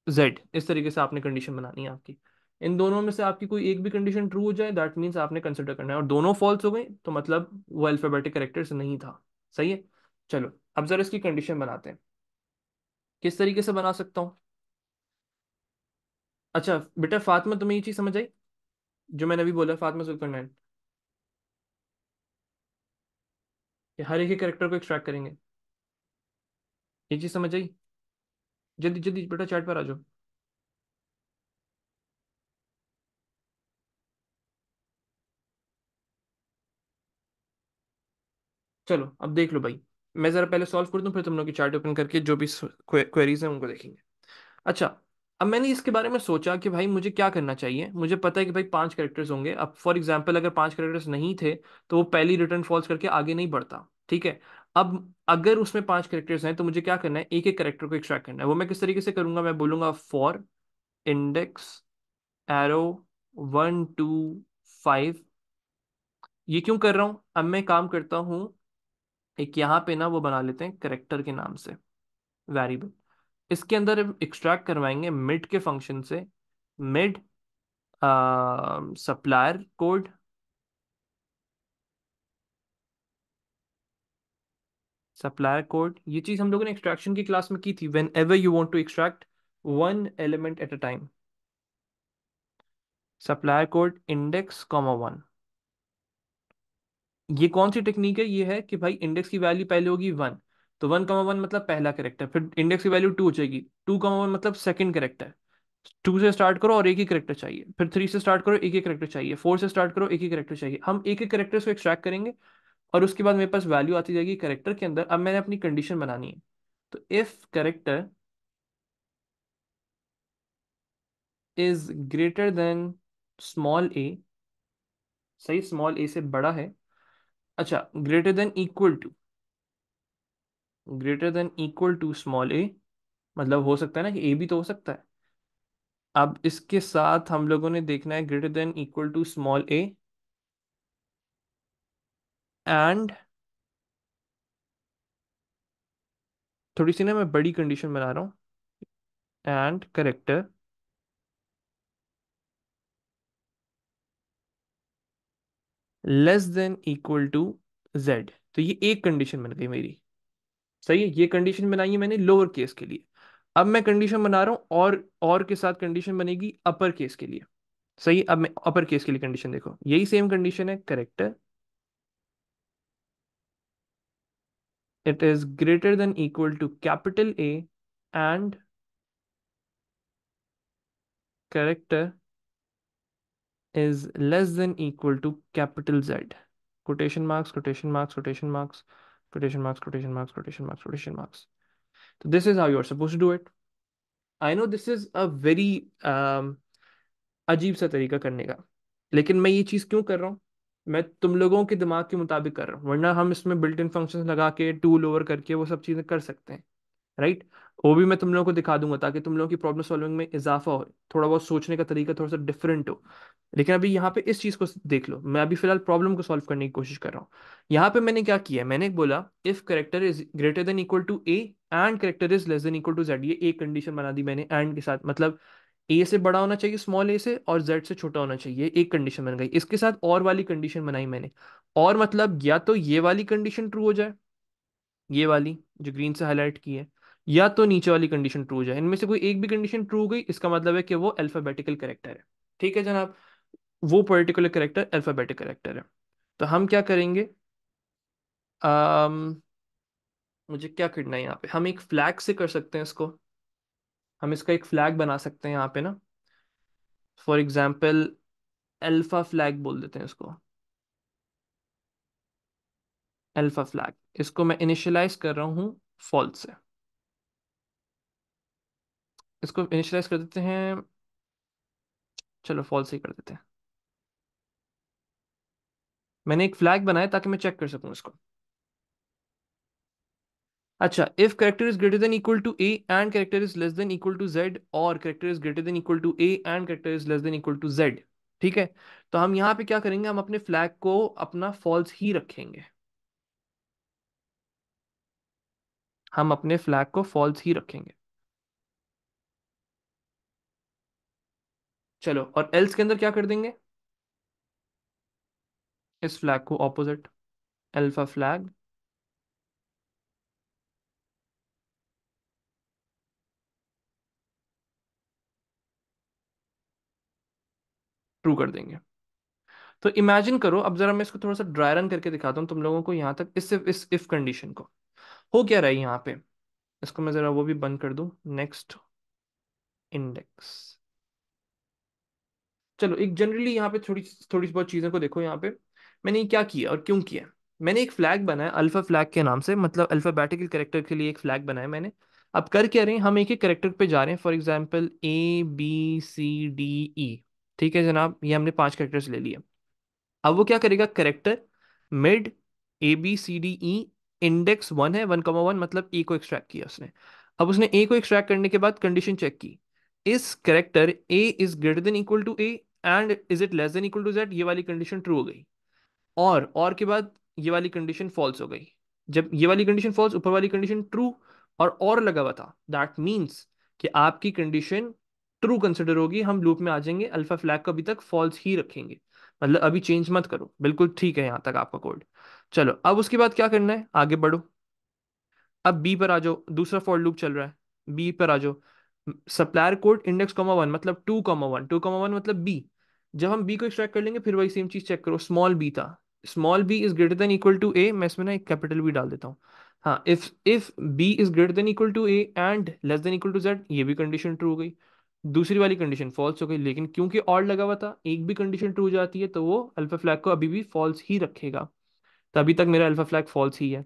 Z इस तरीके से आपने कंडीशन बनानी है आपकी इन दोनों में से आपकी कोई एक भी कंडीशन ट्रू हो जाए दैट मीन्स आपने कंसिडर करना है और दोनों फॉल्स हो गए तो मतलब वो अल्फाबेटिक करेक्टर्स नहीं था सही है चलो अब जरा इसकी कंडीशन बनाते हैं किस तरीके से बना सकता हूँ अच्छा बेटा फातमा तुम्हें ये चीज़ समझ आई जो मैंने अभी बोला फातमा सुल्करनैन हर एक ही करेक्टर को एक्सट्रैक्ट करेंगे ये चीज़ समझ आई जल्दी जल्दी बेटा चैट पर आ जाओ चलो अब देख लो भाई मैं ज़रा पहले सॉल्व कर दूँ फिर तुम लोग की चार्ट ओपन करके जो भी क्वेरीज हैं उनको देखेंगे अच्छा अब मैंने इसके बारे में सोचा कि भाई मुझे क्या करना चाहिए मुझे पता है कि भाई पांच करेक्टर्स होंगे अब फॉर एग्जाम्पल अगर पांच करेक्टर्स नहीं थे तो वो पहली रिटर्न फॉल्स करके आगे नहीं बढ़ता ठीक है अब अगर उसमें पांच करेक्टर्स हैं तो मुझे क्या करना है एक एक करेक्टर को एक्सट्रैक्ट करना है वो मैं किस तरीके से करूंगा मैं बोलूंगा for index arrow one to five ये क्यों कर रहा हूं अब मैं काम करता हूं एक यहाँ पे ना वो बना लेते हैं करेक्टर के नाम से वेरिएबल इसके अंदर एक्सट्रैक्ट करवाएंगे मिड के फंक्शन से mid supplier code supplier code ये चीज हम लोगों ने एक्सट्रैक्शन की क्लास में की थी whenever you want to extract one element at a time supplier code index comma one ये कौन सी टेक्निक है ये है कि भाई इंडेक्स की वैल्यू पहले होगी वन तो वन कमा वन मतलब पहला करेक्टर फिर इंडेक्स की वैल्यू टू हो जाएगी टू कमा वन मतलब सेकंड करेक्टर टू से स्टार्ट करो और एक ही करेक्टर चाहिए फिर थ्री से स्टार्ट करो एक ही करेक्टर चाहिए फोर से स्टार्ट करो एक ही करेक्टर चाहिए हम एक एक करेक्टर को एक्सट्रैक्ट करेंगे और उसके बाद मेरे पास वैल्यू आती जाएगी करेक्टर के अंदर अब मैंने अपनी कंडीशन बनानी है तो if character is greater than small a सही स्मॉल ए से बड़ा है अच्छा greater than equal to greater than equal to small a मतलब हो सकता है ना कि ए भी तो हो सकता है अब इसके साथ हम लोगों ने देखना है greater than equal to small A and थोड़ी सी ना मैं बड़ी कंडीशन बना रहा हूँ and character less than equal to Z तो ये एक कंडीशन बन गई मेरी सही है ये कंडीशन बनाई है मैंने लोअर केस के लिए अब मैं कंडीशन बना रहा हूं और और के साथ कंडीशन बनेगी अपर केस के लिए सही अब मैं अपर केस के लिए कंडीशन देखो यही सेम कंडीशन है correct it is greater than equal to capital A and character is less than equal to capital Z. Quotation marks, quotation marks, quotation marks, quotation marks, quotation marks, quotation marks, quotation marks. So this is how you're supposed to do it. I know this is a very um, अजीब सा तरीका करने का लेकिन मैं ये चीज़ क्यों कर रहा हूँ मैं तुम लोगों के दिमाग के मुताबिक कर रहा हूँ वरना हम इसमें बिल्ट इन फंक्शन लगा के टू लोअर करके वो सब चीज़ें कर सकते हैं राइट वो भी मैं तुम लोगों को दिखा दूंगा ताकि तुम लोगों की प्रॉब्लम सॉल्विंग में इजाफा हो थोड़ा बहुत सोचने का तरीका थोड़ा सा डिफरेंट हो लेकिन अभी यहाँ पे इस चीज़ को देख लो मैं अभी फिलहाल प्रॉब्लम को सॉल्व करने की कोशिश कर रहा हूँ यहाँ पे मैंने क्या किया मैंने बोला if character is greater than equal to A and character is less than equal to Z ये एक कंडीशन बना दी मैंने एंड के साथ मतलब ए से बड़ा होना चाहिए स्मॉल ए से और जेड से छोटा होना चाहिए एक कंडीशन बन गई इसके साथ और वाली कंडीशन बनाई मैंने और मतलब या तो ये वाली कंडीशन ट्रू हो जाए ये वाली जो ग्रीन से हाईलाइट की है या तो नीचे वाली कंडीशन ट्रू हो जाए इनमें से कोई एक भी कंडीशन ट्रू गई इसका मतलब है कि वो अल्फाबेटिकल करेक्टर है ठीक है जनाब वो पर्टिकुलर करेक्टर अल्फाबेटिक करेक्टर है तो हम क्या करेंगे आम, मुझे क्या करना है यहाँ पे हम एक फ्लैग से कर सकते हैं इसको हम इसका एक फ्लैग बना सकते हैं यहाँ पे ना फॉर एग्जाम्पल एल्फा फ्लैग बोल देते हैं इसको एल्फा फ्लैग इसको मैं इनिशलाइज कर रहा हूँ फॉल्स से इसको इनिशलाइज कर देते हैं चलो फॉल्स ही कर देते हैं मैंने एक फ्लैग बनाया ताकि मैं चेक कर सकूं इसको अच्छा if character is greater than equal to A and character is less than equal to Z और character is greater than equal to A and character is less than equal to Z ठीक है तो हम यहाँ पे क्या करेंगे हम अपने फ्लैग को अपना फॉल्स ही रखेंगे हम अपने फ्लैग को फॉल्स ही रखेंगे चलो और एल्स के अंदर क्या कर देंगे इस फ्लैग को ऑपोजिट अल्फा फ्लैग ट्रू कर देंगे तो इमेजिन करो अब जरा मैं इसको थोड़ा सा ड्राई रन करके दिखाता हूं तुम लोगों को यहां तक इस इस इफ कंडीशन को हो क्या रहा है यहां पे इसको मैं जरा वो भी बंद कर दू नेक्स्ट इंडेक्स चलो एक जनरली यहाँ पे थोड़ी थोड़ी बहुत चीज़ों को देखो यहाँ पे मैंने क्या किया और क्यों किया मैंने एक फ्लैग बनाया अल्फा फ्लैग के नाम से मतलब अल्फाबेटिकल करेक्टर के लिए एक फ्लैग बनाया मैंने अब कर क्या रहे हैं हम एक एक करेक्टर पे जा रहे हैं for example A B C D E ठीक है जनाब ये हमने पांच करेक्टर्स ले लिए अब वो क्या करेगा character mid A B C D E index one है वन कमा वन मतलब ए को एक्सट्रैक्ट किया उसने अब उसने ए को एक्सट्रैक्ट करने के बाद कंडीशन चेक की इस character A is greater than equal to A and is it less than equal to Z ये वाली कंडीशन ट्रू हो गई और और के बाद ये वाली कंडीशन फॉल्स हो गई जब ये वाली कंडीशन फॉल्स ऊपर वाली कंडीशन ट्रू और और लगा हुआ था दैट मीन्स कि आपकी कंडीशन ट्रू कंसिडर होगी हम लूप में आ जाएंगे अल्फा फ्लैग को अभी तक फॉल्स ही रखेंगे मतलब अभी चेंज मत करो बिल्कुल ठीक है यहाँ तक आपका कोड चलो अब उसके बाद क्या करना है आगे बढ़ो अब बी पर आ जाओ दूसरा फॉल्ट लूप चल रहा है बी पर आ जाओ supplier code index comma one मतलब two comma one two comma one मतलब बी जब हम बी को एक्सट्रैक्ट कर लेंगे फिर वही सेम चीज चेक करो स्मॉल बी था small b is greater than equal to A मैं इसमें ना एक कैपिटल बी डाल देता हूँ हाँ if if B is greater than equal to A and less than equal to Z ये भी कंडीशन ट्रू हो गई दूसरी वाली कंडीशन फॉल्स हो गई लेकिन क्योंकि और लगा हुआ था एक भी कंडीशन ट्रू हो जाती है तो वो अल्फा फ्लैग को अभी भी फॉल्स ही रखेगा तो अभी तक मेरा अल्फा फ्लैग फॉल्स ही है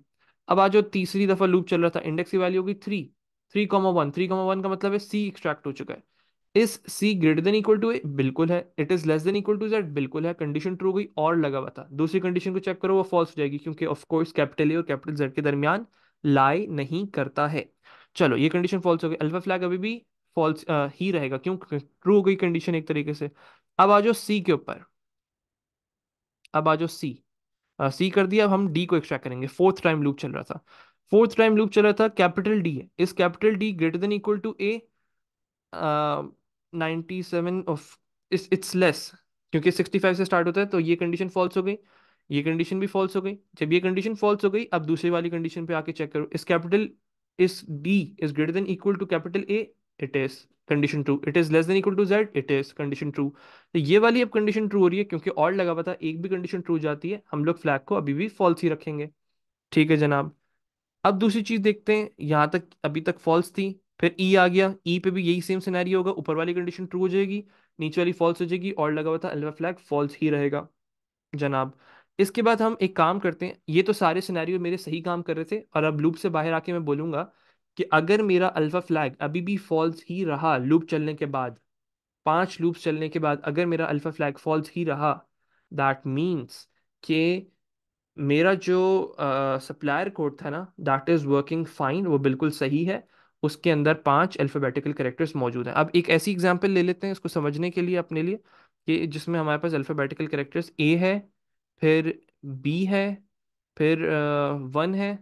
अब आज जो तीसरी दफा लूप चल रहा था इंडेक्स की वैल्यू होगी three three comma one three comma one का मतलब है सी एक्सट्रैक्ट हो चुका है is C greater than equal to A बिल्कुल है it is less than equal to Z बिल्कुल है कंडीशन ट्रू हुई और लगा हुआ था दूसरी कंडीशन को चेक करो वो फॉल्स हो जाएगी क्योंकि ऑफकोर्स कैपिटल ए और कैपिटल जेड के दरमियान लाई नहीं करता है चलो ये कंडीशन फॉल्स हो गई अल्फा फ्लैग अभी भी फॉल्स ही रहेगा क्यों ट्रू हो गई कंडीशन एक तरीके से अब आ जाओ सी के ऊपर अब आ जाओ सी सी कर दिया अब हम डी को एक्सट्रैक्ट करेंगे फोर्थ टाइम लूप चल रहा था फोर्थ टाइम लूप चल रहा था कैपिटल डी है is capital D greater than equal to A ninety seven of is it's less क्योंकि सिक्सटी फाइव से स्टार्ट होता है तो ये कंडीशन फॉल्स हो गई ये कंडीशन भी फॉल्स हो गई जब ये कंडीशन फॉल्स हो गई अब दूसरी वाली कंडीशन पे आके चेक करो is capital is D is greater than equal to capital A it is condition true it is less than equal to Z it is condition true तो ये वाली अब कंडीशन ट्रू हो रही है क्योंकि और लगा हुआ था एक भी कंडीशन ट्रू जाती है हम लोग फ्लैग को अभी भी फॉल्स ही रखेंगे ठीक है जनाब अब दूसरी चीज देखते हैं यहाँ तक अभी तक फॉल्स थी फिर ई e आ गया ई e पे भी यही सेम सिनेरियो होगा ऊपर वाली कंडीशन ट्रू हो जाएगी नीचे वाली फॉल्स हो जाएगी और लगा हुआ था अल्वा फ्लैग फॉल्स ही रहेगा जनाब इसके बाद हम एक काम करते हैं ये तो सारे सिनेरियो मेरे सही काम कर रहे थे और अब लूप से बाहर आके मैं बोलूंगा कि अगर मेरा अल्फा फ्लैग अभी भी फॉल्स ही रहा लूप चलने के बाद पांच लूप्स चलने के बाद अगर मेरा अल्फा फ्लैग फॉल्स ही रहा दैट मीन्स के मेरा जो सप्लायर uh, कोड था ना दैट इज़ वर्किंग फाइन वो बिल्कुल सही है उसके अंदर पांच अल्फ़ाबेटिकल करेक्टर्स मौजूद हैं अब एक ऐसी एग्जांपल ले लेते हैं इसको समझने के लिए अपने लिए कि जिसमें हमारे पास अल्फ़ाबेटिकल करेक्टर्स ए है फिर बी है फिर वन है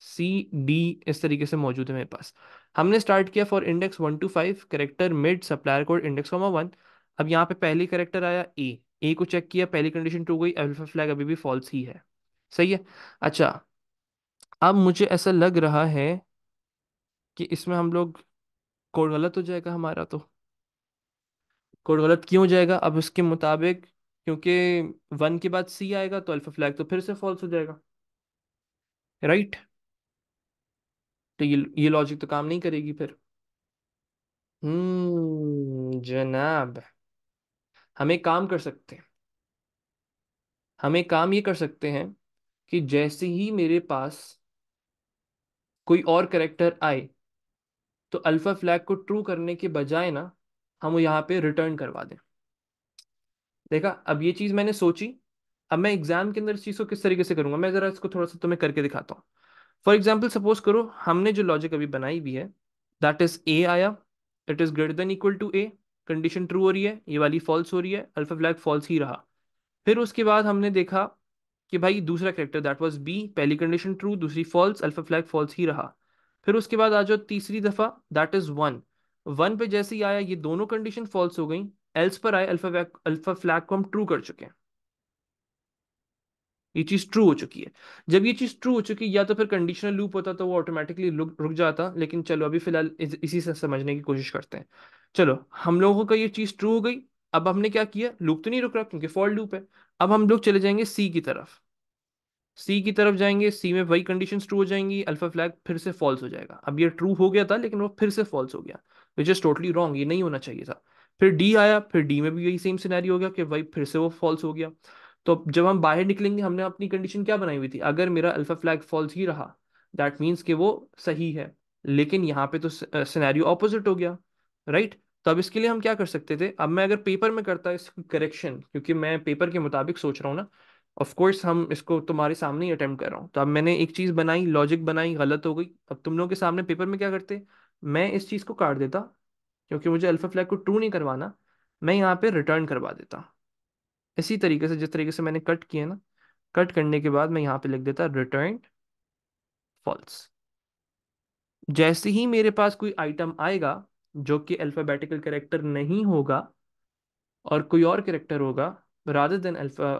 सी डी इस तरीके से मौजूद है मेरे पास हमने स्टार्ट किया for index one to five character mid supplier code index comma one अब यहाँ पे पहली करेक्टर आया ए ए को चेक किया पहली कंडीशन टू गई अल्फा फ्लैग अभी भी फॉल्स ही है सही है अच्छा अब मुझे ऐसा लग रहा है कि इसमें हम लोग कोड गलत हो जाएगा हमारा तो कोड गलत क्यों हो जाएगा अब उसके मुताबिक क्योंकि वन के बाद सी आएगा तो अल्फा फ्लैग तो फिर से फॉल्स हो जाएगा राइट right? तो ये ये लॉजिक तो काम नहीं करेगी फिर हम्म जनाब हमें काम कर सकते हैं हमें काम ये कर सकते हैं कि जैसे ही मेरे पास कोई और करेक्टर आए तो अल्फा फ्लैग को ट्रू करने के बजाय ना हम यहाँ पे रिटर्न करवा दें देखा अब ये चीज़ मैंने सोची अब मैं एग्जाम के अंदर इस चीज़ को किस तरीके से करूँगा मैं ज़रा इसको थोड़ा सा तुम्हें करके दिखाता हूँ फॉर एग्जाम्पल सपोज करो हमने जो लॉजिक अभी बनाई हुई है दैट इज ए आया it is greater than equal to A condition true हो रही है ये वाली फॉल्स हो रही है अल्फा फ्लैग फॉल्स ही रहा फिर उसके बाद हमने देखा कि भाई दूसरा करेक्टर दैट वॉज बी पहली कंडीशन ट्रू दूसरी फॉल्स अल्फा फ्लैग फॉल्स ही रहा फिर उसके बाद आ जाओ तीसरी दफा दैट इज वन वन पे जैसे ही आया ये दोनों कंडीशन फॉल्स हो गई एल्स पर आए अल्फा अल्फा फ्लैग को हम ट्रू कर चुके हैं ये चीज ट्रू हो चुकी है जब ये चीज ट्रू हो चुकी है या तो फिर कंडीशनल लूप होता तो वो ऑटोमेटिकली रुक जाता लेकिन चलो अभी फिलहाल इस, इसी से समझने की कोशिश करते हैं चलो हम लोगों का ये चीज ट्रू हो गई अब हमने क्या किया लूप तो नहीं रुक रहा क्योंकि फॉल्ट लूप है अब हम लोग चले जाएंगे सी की तरफ सी की तरफ जाएंगे सी में वही कंडीशन ट्रू हो जाएंगी अल्फा फ्लैग फिर से फॉल्स हो जाएगा अब ये ट्रू हो गया था लेकिन वो फिर से फॉल्स हो गया विच इज टोटली रॉन्ग ये नहीं होना चाहिए था फिर डी आया फिर डी में भी यही सेम सिनेरियो हो गया कि भाई फिर से वो फॉल्स हो गया तो जब हम बाहर निकलेंगे हमने अपनी कंडीशन क्या बनाई हुई थी अगर मेरा अल्फा फ्लैग फॉल्स ही रहा दैट मीन्स कि वो सही है लेकिन यहाँ पे तो सिनेरियो ऑपोजिट हो गया राइट right? तो अब इसके लिए हम क्या कर सकते थे अब मैं अगर पेपर में करता इस करेक्शन क्योंकि मैं पेपर के मुताबिक सोच रहा हूँ ना ऑफ कोर्स हम इसको तुम्हारे सामने ही अटेम्प्ट कर रहा हूँ तो अब मैंने एक चीज़ बनाई लॉजिक बनाई गलत हो गई अब तुम लोगों के सामने पेपर में क्या करते मैं इस चीज़ को काट देता क्योंकि मुझे अल्फा फ्लैग को ट्रू नहीं करवाना मैं यहाँ पे रिटर्न करवा देता इसी तरीके से जिस तरीके से मैंने कट किया ना कट करने के बाद मैं यहाँ पे लिख देता रिटर्न फॉल्स जैसे ही मेरे पास कोई आइटम आएगा जो कि अल्फ़ाबेटिकल करेक्टर नहीं होगा और कोई और करेक्टर होगा rather than alpha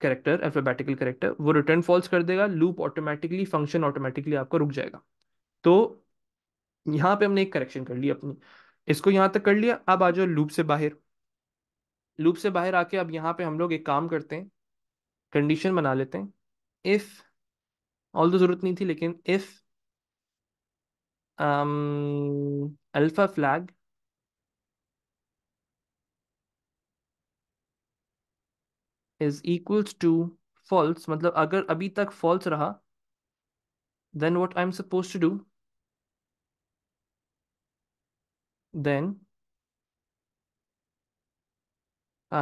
character alphabetical character वो रिटर्न फॉल्स कर देगा लूप ऑटोमेटिकली फंक्शन ऑटोमेटिकली आपका रुक जाएगा तो यहाँ पे हमने एक करेक्शन कर लिया अपनी इसको यहाँ तक कर लिया अब आ जाओ लूप से बाहर लूप से बाहर आके अब यहाँ पे हम लोग एक काम करते हैं कंडीशन बना लेते हैं इफ ऑल तो जरूरत नहीं थी लेकिन if alpha flag is equals to false matlab agar abhi tak false raha then what i'm supposed to do then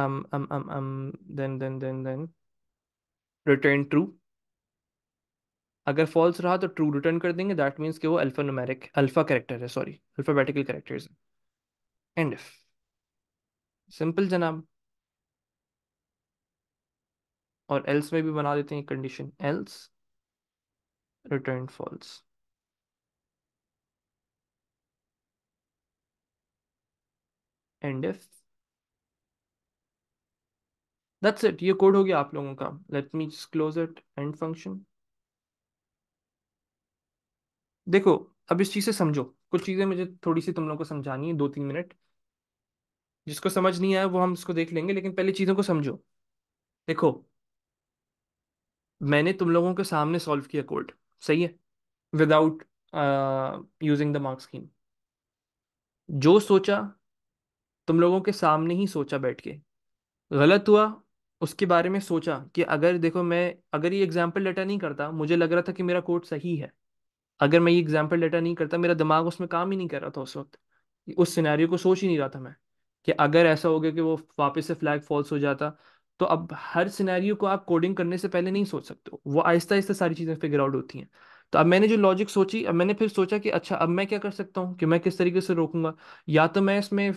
um um um, um then then then then return true agar false raha to true return kar denge. that means ke wo alphanumeric alpha character hai sorry alphabetical characters end if simple janab और else में भी बना देते हैं condition else return false end if that's it ये code हो गया आप लोगों का let me just close it end function देखो अब इस चीज़ से समझो कुछ चीज़ें मुझे थोड़ी सी तुम लोगों को समझानी है दो तीन मिनट जिसको समझ नहीं आया वो हम इसको देख लेंगे लेकिन पहले चीज़ों को समझो देखो मैंने तुम लोगों के सामने सॉल्व किया कोड सही है without using the marks scheme जो सोचा तुम लोगों के सामने ही सोचा बैठ के गलत हुआ उसके बारे में सोचा कि अगर देखो मैं अगर ये एग्जाम्पल लेटर नहीं करता मुझे लग रहा था कि मेरा कोड सही है अगर मैं ये एग्जाम्पल लेटर नहीं करता मेरा दिमाग उसमें काम ही नहीं कर रहा था उस वक्त उस सिनेरियो को सोच ही नहीं रहा था मैं कि अगर ऐसा हो गया कि वो वापस से फ्लैग फॉल्स हो जाता तो अब हर सिनेरियो को आप कोडिंग करने से पहले नहीं सोच सकते हो वो आहिस्ता आहिस्ता सारी चीज़ें फिगर आउट होती हैं तो अब मैंने जो लॉजिक सोची अब मैंने फिर सोचा कि अच्छा अब मैं क्या कर सकता हूँ कि मैं किस तरीके से रोकूंगा या तो मैं इसमें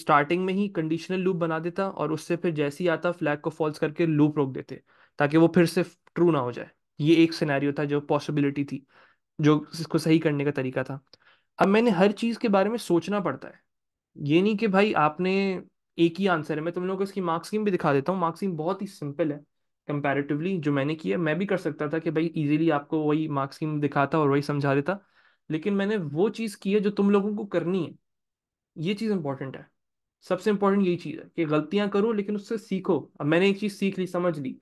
स्टार्टिंग में ही कंडीशनल लूप बना देता और उससे फिर जैसे ही आता फ्लैग को फॉल्स करके लूप रोक देते ताकि वो फिर से ट्रू ना हो जाए ये एक सिनेरियो था जो पॉसिबिलिटी थी जो इसको सही करने का तरीका था अब मैंने हर चीज़ के बारे में सोचना पड़ता है ये नहीं कि भाई आपने एक ही आंसर है मैं तुम लोग को इसकी मार्क्सिंग भी दिखा देता हूँ मार्क्सिंग बहुत ही सिंपल है कंपैरेटिवली जो मैंने किया मैं भी कर सकता था कि भाई इजीली आपको वही मार्क्सिंग दिखाता और वही समझा देता लेकिन मैंने वो चीज़ की है जो तुम लोगों को करनी है ये चीज़ इंपॉर्टेंट है सबसे इंपॉर्टेंट यही चीज़ है कि गलतियां करो लेकिन उससे सीखो अब मैंने एक चीज़ सीख ली समझ ली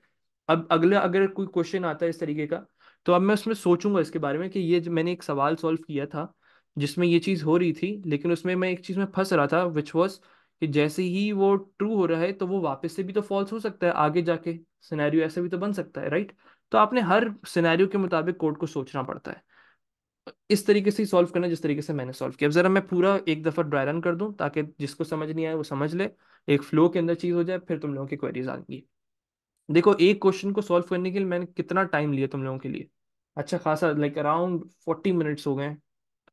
अब अगला अगर कोई क्वेश्चन आता है इस तरीके का तो अब मैं उसमें सोचूंगा इसके बारे में कि ये मैंने एक सवाल सॉल्व किया था जिसमें ये चीज़ हो रही थी लेकिन उसमें मैं एक चीज़ में फंस रहा था विच वॉज कि जैसे ही वो ट्रू हो रहा है तो वो वापस से भी तो फॉल्स हो सकता है आगे जाके सिनेरियो ऐसे भी तो बन सकता है राइट तो आपने हर सिनेरियो के मुताबिक कोड को सोचना पड़ता है इस तरीके से सॉल्व करना जिस तरीके से मैंने सॉल्व किया अब जरा मैं पूरा एक दफा ड्राई रन कर दूं ताकि जिसको समझ नहीं आए वो समझ ले एक फ्लो के अंदर चीज हो जाए फिर तुम लोगों की क्वेरीज आएंगी देखो एक क्वेश्चन को सॉल्व करने के लिए मैंने कितना टाइम लिया तुम लोगों के लिए अच्छा खासा लाइक अराउंड फोर्टी मिनट्स हो गए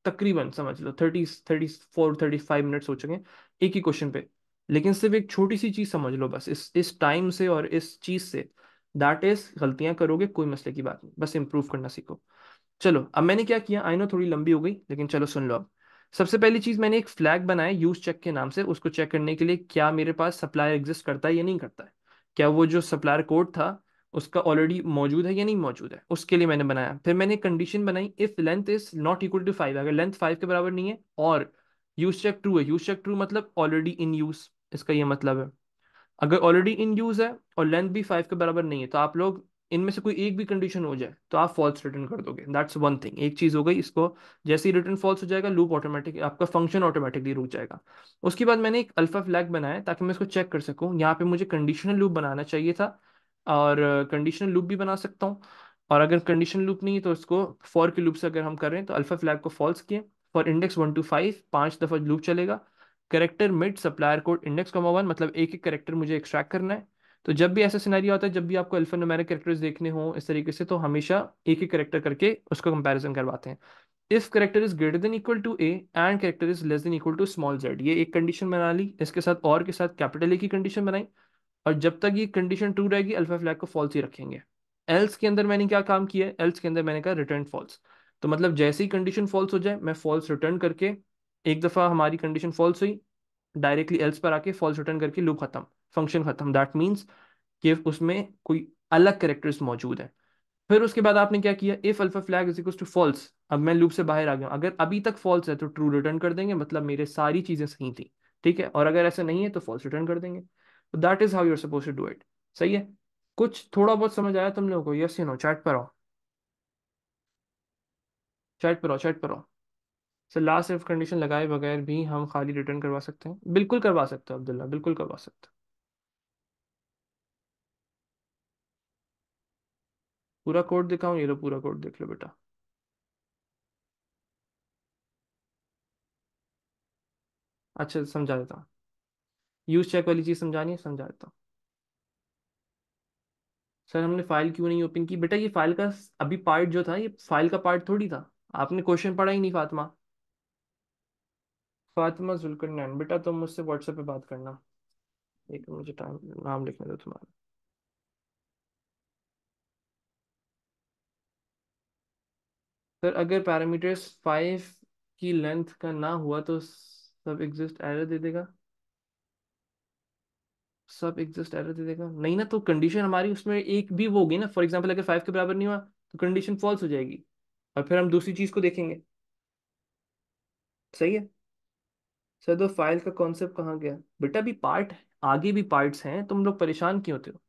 तकरीबन समझ लो thirty thirty four thirty five minutes हो चुके हैं एक ही क्वेश्चन पे लेकिन सिर्फ एक छोटी सी चीज समझ लो बस इस इस टाइम से और इस चीज से दैट इज गलतियां करोगे कोई मसले की बात नहीं बस इंप्रूव करना सीखो चलो अब मैंने क्या किया आई नो थोड़ी लंबी हो गई लेकिन चलो सुन लो अब सबसे पहली चीज मैंने एक फ्लैग बनाया यूज चेक के नाम से उसको चेक करने के लिए क्या मेरे पास सप्लायर एग्जिस्ट करता है या नहीं करता है क्या वो जो सप्लायर कोड था उसका ऑलरेडी मौजूद है या नहीं मौजूद है उसके लिए मैंने बनाया फिर मैंने कंडीशन बनाई if length is not equal to five अगर लेंथ फाइव के बराबर नहीं है और यूज चेक ट्रू है यूज चेक ट्रू मतलब ऑलरेडी इन यूज इसका ये मतलब है अगर ऑलरेडी इन यूज है और लेंथ भी फाइव के बराबर नहीं है तो आप लोग इनमें से कोई एक भी कंडीशन हो जाए तो आप फॉल्स रिटर्न कर दोगे दैट्स वन थिंग एक चीज हो गई इसको जैसे ही रिटर्न फॉल्स हो जाएगा लूप ऑटोमेटिक आपका फंक्शन ऑटोमेटिकली रुक जाएगा उसके बाद मैंने एक अल्फा फ्लैग बनाया ताकि मैं इसको चेक कर सकूँ यहाँ पे मुझे कंडीशनल लूप बनाना चाहिए था और कंडीशनल लूप भी बना सकता हूँ और अगर कंडीशन लूप नहीं है तो इसको फॉर के लूप से अगर हम कर रहे हैं तो अल्फा फ्लैग को फॉल्स किए for index one to five पांच दफा लूप चलेगा character mid supplier code index comma one मतलब एक एक करेक्टर मुझे एक्सट्रैक्ट करना है तो जब भी ऐसा सिनेरियो होता है जब भी आपको अल्फा नुमेरिक करेक्टर्स देखने हो इस तरीके से तो हमेशा एक एक करेक्टर करके उसका कंपैरिजन करवाते हैं if character is greater than equal to A and character is less than equal to small z ये एक कंडीशन बना ली इसके साथ और के साथ कैपिटल ए की कंडीशन बनाई और जब तक ये कंडीशन ट्रू रहेगी अल्फा फ्लैग को फॉल्स ही रखेंगे एल्स के अंदर मैंने क्या काम किया है एल्स के अंदर मैंने कहा रिटर्न फॉल्स तो मतलब जैसे ही कंडीशन फॉल्स हो जाए मैं फॉल्स रिटर्न करके एक दफ़ा हमारी कंडीशन फॉल्स हुई डायरेक्टली एल्स पर आके फॉल्स रिटर्न करके लूप खत्म फंक्शन खत्म दैट मीन्स कि उसमें कोई अलग करेक्टर्स मौजूद है फिर उसके बाद आपने क्या किया if alpha flag is equal to false अब मैं लूप से बाहर आ गया अगर अभी तक फॉल्स है तो ट्रू रिटर्न कर देंगे मतलब मेरे सारी चीज़ें सही थी ठीक है और अगर ऐसा नहीं है तो फॉल्स रिटर्न कर देंगे that is how you are suppose to do it सही है कुछ थोड़ा बहुत समझ आया तुम लोगों को यस यू नो चैट पर आओ चैट पर रहो चैट पर रहो सर लास्ट इफ कंडीशन लगाए बगैर भी हम खाली रिटर्न करवा सकते हैं बिल्कुल करवा सकते हो अब्दुल्ला बिल्कुल करवा सकते हो पूरा कोड दिखाऊं ये लो पूरा कोड देख लो बेटा अच्छा समझा देता हूँ यूज चेक वाली चीज़ समझानी है समझा देता हूँ सर हमने फाइल क्यों नहीं ओपन की बेटा ये फाइल का अभी पार्ट जो था ये फाइल का पार्ट थोड़ी था आपने क्वेश्चन पढ़ा ही नहीं फातिमा फातिमा जुलकरनैन बेटा तुम तो मुझसे व्हाट्सएप पे बात करना एक मुझे टाइम नाम लिखने दो तुम्हारा सर अगर पैरामीटर्स फाइव की लेंथ का ना हुआ तो सब एग्जिस्ट एरर दे देगा सब एग्जिस्ट एरर दे देगा नहीं ना तो कंडीशन हमारी उसमें एक भी वो होगी ना फॉर एग्जांपल अगर फाइव के बराबर नहीं हुआ तो कंडीशन फॉल्स हो जाएगी और फिर हम दूसरी चीज को देखेंगे सही है सर तो फाइल का कॉन्सेप्ट कहाँ गया बेटा भी पार्ट आगे भी पार्ट्स हैं तुम लोग परेशान क्यों होते हो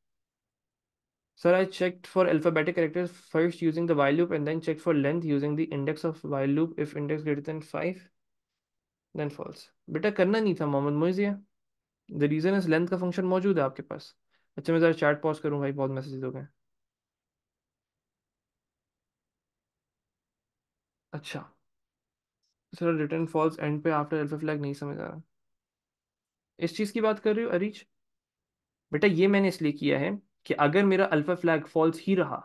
sir I check for alphabetic character first using the while loop and then check for length using the index of while loop if index greater than five then false बेटा करना नहीं था Mohammad Mozia the reason is length का function मौजूद है आपके पास अच्छा मैं ज़रा चार्ट पॉज करूँ भाई बहुत मैसेज हो गए अच्छा सर रिटर्न फॉल्स एंड पे आफ्टर एल्फा फ्लैग नहीं समझ आ रहा इस चीज़ की बात कर रही हो अरीज बेटा ये मैंने इसलिए किया है कि अगर मेरा अल्फा फ्लैग फॉल्स ही रहा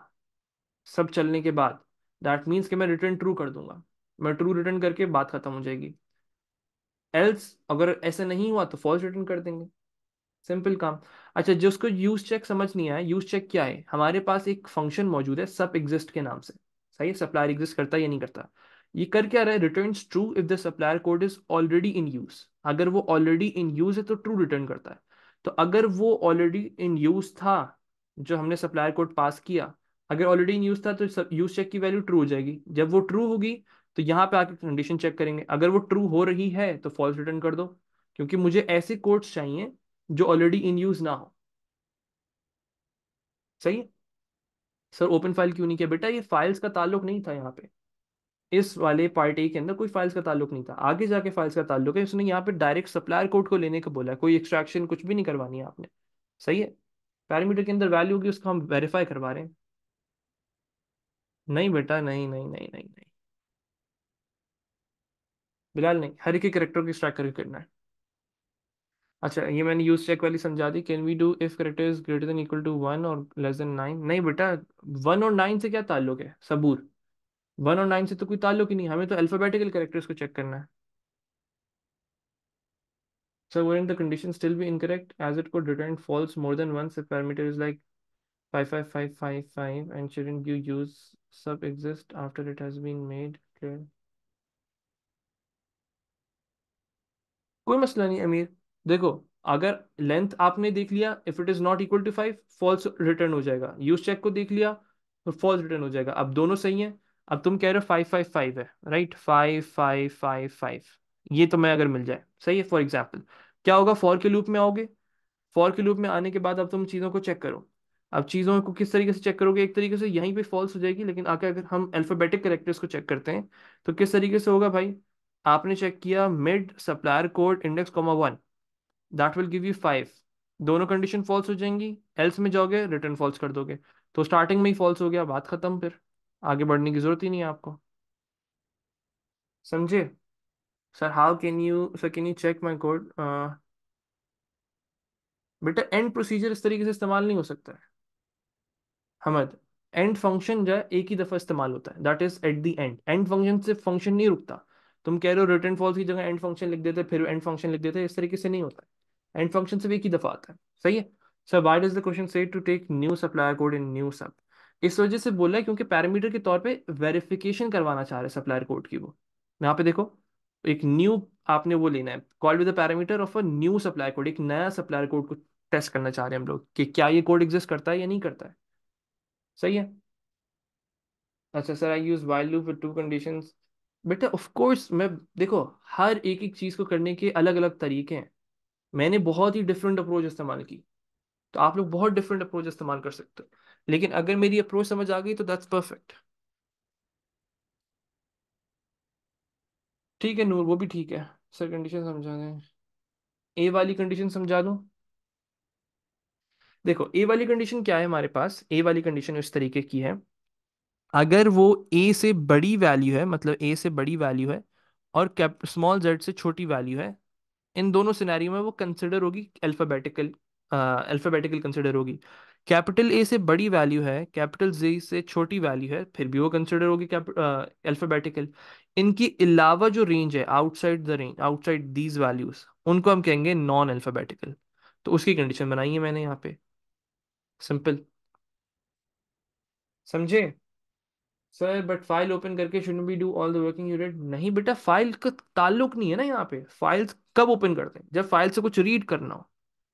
सब चलने के बाद दैट मीन्स कि मैं रिटर्न ट्रू कर दूंगा मैं ट्रू रिटर्न करके बात खत्म हो जाएगी एल्स अगर ऐसा नहीं हुआ तो फॉल्स रिटर्न कर देंगे सिंपल काम अच्छा जिसको यूज चेक समझ नहीं आया यूज चेक क्या है हमारे पास एक फंक्शन मौजूद है सब एग्जिस्ट के नाम से सही है सप्लायर एग्जिस्ट करता है या नहीं करता ये कर क्या रहा है return true if the supplier code is already in use अगर वो ऑलरेडी इन यूज है तो ट्रू रिटर्न करता है तो अगर वो ऑलरेडी इन यूज था जो हमने सप्लायर कोड पास किया अगर ऑलरेडी इन यूज था तो यूज चेक की वैल्यू ट्रू हो जाएगी जब वो ट्रू होगी तो यहाँ पे आके कंडीशन चेक करेंगे अगर वो ट्रू हो रही है तो फॉल्स रिटर्न कर दो क्योंकि मुझे ऐसे कोड्स चाहिए जो ऑलरेडी इन यूज ना हो सही है सर ओपन फाइल क्यों नहीं किया बेटा ये फाइल्स का ताल्लुक नहीं था यहाँ पे इस वाले पार्ट ए के अंदर कोई फाइल्स का ताल्लुक नहीं था आगे जाके फाइल्स का ताल्लुक है उसने यहाँ पे डायरेक्ट सप्लायर कोड को लेने को बोला कोई एक्सट्रैक्शन कुछ भी नहीं करवानी है आपने सही है पैरामीटर के अंदर वैल्यू होगी उसको हम वेरीफाई करवा रहे हैं नहीं बेटा नहीं नहीं नहीं नहीं नहीं बिलाल नहीं हर एक करेक्टर को एक्सट्रैक्ट करके करना है अच्छा ये मैंने यूज चेक वाली समझा दी can we do if character is greater than equal to one और लेस देन नाइन नहीं बेटा वन और नाइन से क्या ताल्लुक है सबूर वन और नाइन से तो कोई ताल्लुक ही नहीं हमें तो अल्फाबेटिकल करेक्टर्स को चेक करना है sir where in the condition still be incorrect as it could return false more than once if parameter is like 55555 and shouldn't you use sub exist after it has been made clear कोई मसला नहीं अमीर देखो अगर length आपने देख लिया if it is not equal to five false return हो जाएगा यूज चेक को देख लिया तो फॉल्स रिटर्न हो जाएगा अब दोनों सही है अब तुम कह रहे हो फाइव फाइव फाइव है right five five five five ये तुम्हें तो अगर मिल जाए सही है फॉर एग्जाम्पल क्या होगा फॉर के लूप में आओगे फॉर के लूप में आने के बाद अब तुम चीज़ों को चेक करो अब चीज़ों को किस तरीके से चेक करोगे एक तरीके से यहीं पे फॉल्स हो जाएगी लेकिन आके अगर हम अल्फाबेटिक करेक्टर्स को चेक करते हैं तो किस तरीके से होगा भाई आपने चेक किया mid supplier code index comma one that will give you five दोनों कंडीशन फॉल्स हो जाएंगी एल्स में जाओगे रिटर्न फॉल्स कर दोगे तो स्टार्टिंग में ही फॉल्स हो गया बात खत्म फिर आगे बढ़ने की जरूरत ही नहीं है आपको समझे sir how can you sir can you check my code बेटा एंड प्रोसीजर इस तरीके से इस्तेमाल नहीं हो सकता है हमद एंड फंक्शन जो है एक ही दफ़ा इस्तेमाल होता है that is at the end end function से फंक्शन नहीं रुकता तुम कह रहे हो रिटर्न फॉल्स की जगह एंड फंक्शन लिख देते फिर एंड फंक्शन लिख देते इस तरीके से नहीं होता है एंड फंक्शन सब एक ही दफा आता है सही है sir why does the question say to take new supplier code in new sub इस वजह से बोला है क्योंकि पैरामीटर के तौर पे वेरिफिकेशन करवाना चाह रहे हैं सप्लायर कोड की वो यहाँ पे देखो एक न्यू आपने वो लेना है call with parameter of a new supplier code एक नया सप्लायर कोड को टेस्ट करना चाह रहे हैं हम लोग कि क्या ये कोड एग्जिस्ट करता है या नहीं करता है सही है अच्छा sir I use while loop with two conditions बेटा ऑफ कोर्स मैं देखो हर एक एक चीज को करने के अलग अलग तरीके हैं मैंने बहुत ही डिफरेंट अप्रोच इस्तेमाल की तो आप लोग बहुत डिफरेंट अप्रोच इस्तेमाल कर सकते हो लेकिन अगर मेरी अप्रोच समझ आ गई तो दैट्स परफेक्ट ठीक है नूर वो भी ठीक है सर कंडीशन समझा दें ए वाली कंडीशन समझा दो देखो ए वाली कंडीशन क्या है हमारे पास ए वाली कंडीशन इस तरीके की है अगर वो ए से बड़ी वैल्यू है मतलब ए से बड़ी वैल्यू है और कैप स्मॉल जेड से छोटी वैल्यू है इन दोनों सिनेरियो में वो कंसिडर होगी अल्फाबेटिकल अल्फाबेटिकल कंसिडर होगी कैपिटल ए से बड़ी वैल्यू है कैपिटल जे से छोटी वैल्यू है फिर भी वो कंसिडर होगी अल्फाबेटिकल इनके अलावा जो रेंज है outside the range outside these values उनको हम कहेंगे नॉन अल्फाबेटिकल तो उसकी कंडीशन बनाई है मैंने यहाँ पे सिंपल समझे सर बट फाइल ओपन करके should be do all the working unit नहीं बेटा फाइल का ताल्लुक नहीं है ना यहाँ पे फाइल्स कब ओपन करते हैं जब फाइल से कुछ रीड करना हो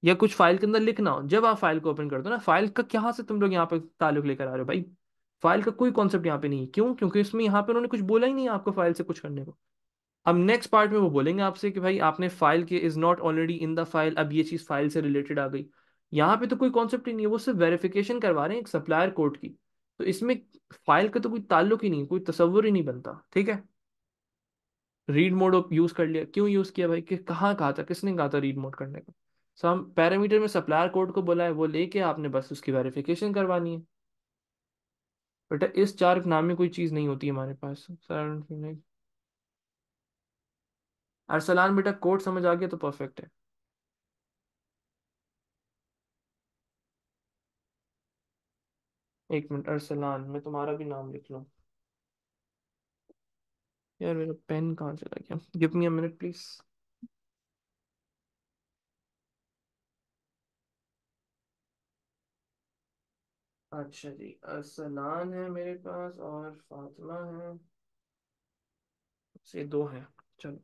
या कुछ फाइल के अंदर लिखना हो जब आप फाइल को ओपन करते हो ना फाइल का क्या से तुम लोग यहाँ पे ताल्लुक लेकर आ रहे हो भाई फाइल का कोई कॉन्सेप्ट यहाँ पे नहीं है क्यों क्योंकि इसमें यहाँ पे उन्होंने कुछ बोला ही नहीं आपको फाइल से कुछ करने को अब नेक्स्ट पार्ट में वो बोलेंगे आपसे कि भाई आपने फाइल के is not already in the file अब ये चीज़ फाइल से रिलेटेड आ गई यहाँ पे तो कोई कॉन्सेप्ट ही नहीं है वो सिर्फ वेरिफिकेशन करवा रहे हैं एक सप्लायर कोर्ट की तो इसमें फाइल का तो कोई ताल्लुक ही नहीं कोई तस्वर ही नहीं बनता ठीक है रीड मोड यूज कर लिया क्यों यूज किया भाई कि कहाँ कहा था किसने कहा था रीड मोड करने का सो हम पैरामीटर में सप्लायर कोड को बोला है वो लेके आपने बस उसकी वेरिफिकेशन करवानी है बेटा इस चार नाम में कोई चीज़ नहीं होती हमारे पास अरसलान बेटा कोड समझ आ गया तो परफेक्ट है एक मिनट अरसलान मैं तुम्हारा भी नाम लिख लूँ यार मेरा पेन कहाँ चला गया give me a minute please अच्छा जी अरसलान है मेरे पास और फातिमा है ये दो हैं चलो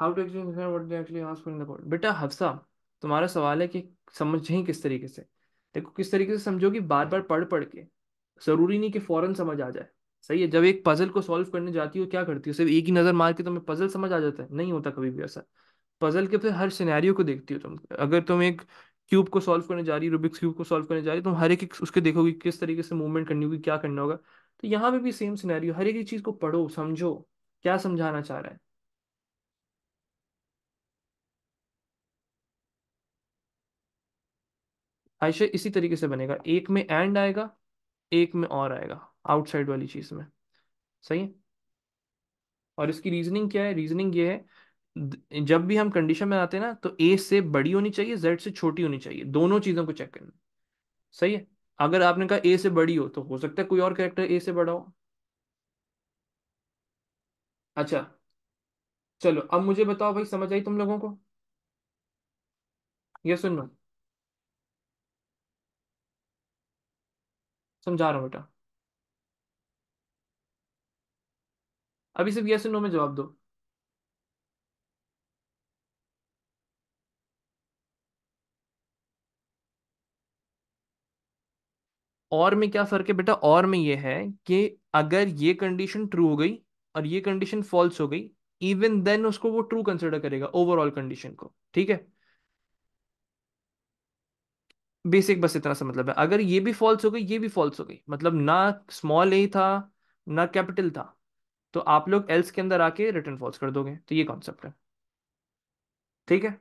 how to explain what they actually ask for in the बेटा हफ्सा तुम्हारा सवाल है कि ही किस तरीके से देखो किस तरीके से कि बार बार पढ़ पढ़ के जरूरी नहीं कि फौरन समझ आ जाए सही है जब एक पजल को सॉल्व करने जाती हो क्या करती हो सिर्फ एक ही नज़र मार के तुम्हें पजल समझ आ जाता है नहीं होता कभी भी ऐसा पजल के फिर हर सिनेरियो को देखती हो तुम अगर तुम एक क्यूब को सॉल्व करने जा रही रूबिक्स क्यूब को सॉल्व करने जा रही तुम हर एक उसके देखोगे किस तरीके से मूवमेंट करनी होगी क्या करना होगा तो यहाँ पे भी सेम सिनेरियो हर एक चीज़ को पढ़ो समझो क्या समझाना चाह रहा है आयशे इसी तरीके से बनेगा एक में एंड आएगा एक में और आएगा आउटसाइड वाली चीज में सही है और इसकी रीजनिंग क्या है रीजनिंग ये है जब भी हम कंडीशन में आते हैं ना तो ए से बड़ी होनी चाहिए जेड से छोटी होनी चाहिए दोनों चीजों को चेक करना सही है अगर आपने कहा ए से बड़ी हो तो हो सकता है कोई और कैरेक्टर ए से बड़ा हो अच्छा चलो अब मुझे बताओ भाई समझ आई तुम लोगों को यह सुन लो समझा रहा हूँ बेटा अभी सिर्फ यस नो में जवाब दो और में क्या फर्क है बेटा और में ये है कि अगर ये कंडीशन ट्रू हो गई और ये कंडीशन फॉल्स हो गई इवन देन उसको वो ट्रू कंसिडर करेगा ओवरऑल कंडीशन को ठीक है बेसिक बस इतना सा मतलब है अगर ये भी फॉल्स हो गई ये भी फॉल्स हो गई मतलब ना स्मॉल ए था ना कैपिटल था तो आप लोग एल्स के अंदर आके रिटर्न फॉल्स कर दोगे तो ये कॉन्सेप्ट है ठीक है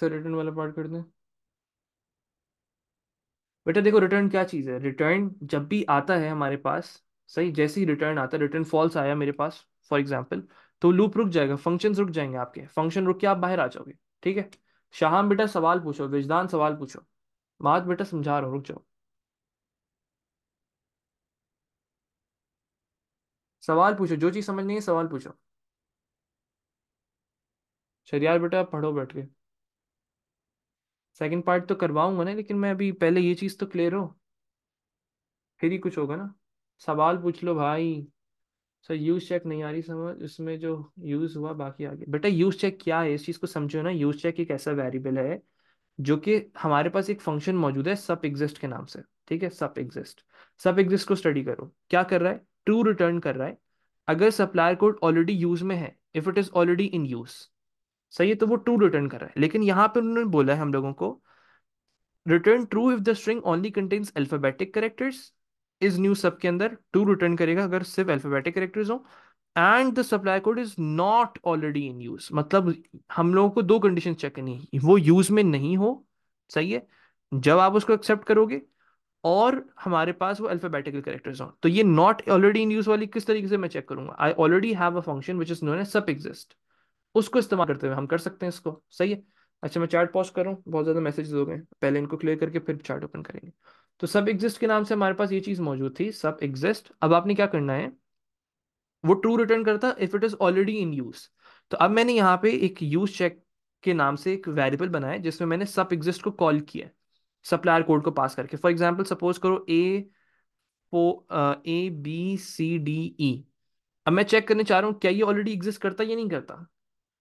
सर रिटर्न वाला पार्ट कर दें बेटा देखो रिटर्न क्या चीज़ है रिटर्न जब भी आता है हमारे पास सही जैसे ही रिटर्न आता है रिटर्न फॉल्स आया मेरे पास फॉर एग्जाम्पल तो लूप रुक जाएगा फंक्शन रुक जाएंगे आपके फंक्शन रुक के आप बाहर आ जाओगे ठीक है शाहाम बेटा सवाल पूछो विजदान सवाल पूछो मात बेटा समझा रहा हूँ रुक जाओ सवाल पूछो जो चीज समझ नहीं है सवाल पूछो शरियार बेटा पढ़ो बैठ के सेकंड पार्ट तो करवाऊंगा ना लेकिन मैं अभी पहले ये चीज तो क्लियर हो फिर ही कुछ होगा ना सवाल पूछ लो भाई सर यूज चेक नहीं आ रही समझ उसमें जो यूज हुआ बाकी आगे बेटा यूज चेक क्या है इस चीज को समझो ना यूज चेक एक ऐसा वेरिएबल है जो कि हमारे पास एक फंक्शन मौजूद है सब एग्जिस्ट के नाम से ठीक है सब एग्जिस्ट सब एग्जिस्ट को स्टडी करो क्या कर रहा है ट्रू रिटर्न कर रहा है अगर सप्लायर कोड ऑलरेडी यूज में है if it is already in use सही है तो वो ट्रू रिटर्न कर रहा है लेकिन यहाँ पर उन्होंने बोला है हम लोगों को return true if the string only contains alphabetic characters is new sub के अंदर टू रिटर्न करेगा अगर सिर्फ अल्फाबेटिक करेक्टर्स हो and the supply code is not already in use मतलब हम लोगों को दो कंडीशन चेक करनी है वो यूज में नहीं हो सही है जब आप उसको एक्सेप्ट करोगे और हमारे पास वो अल्फाबेटिकल करेक्टर्स हो तो ये नॉट ऑलरेडी इन यूज वाली किस तरीके से मैं चेक करूंगा I already have a function which is known as sub exist उसको इस्तेमाल करते हुए हम कर सकते हैं इसको सही है अच्छा मैं चार्ट पॉज कर रहा हूँ बहुत ज़्यादा मैसेज हो गए पहले इनको क्लियर करके फिर चार्ट ओपन करेंगे तो सब एग्जिस्ट के नाम से हमारे पास ये चीज़ मौजूद थी सब एग्जिस्ट अब आपने क्या करना है वो ट्रू रिटर्न करता if it is already in use तो अब मैंने यहाँ पे एक यूज़ चेक के नाम से एक वेरिएबल बनाया जिसमें मैंने सब एग्जिस्ट को कॉल किया सप्लायर कोड को पास करके फॉर एग्जाम्पल सपोज करो ए फो ए बी सी डी ई अब मैं चेक करने चाह रहा हूँ क्या ये ऑलरेडी एग्जिस्ट करता या नहीं करता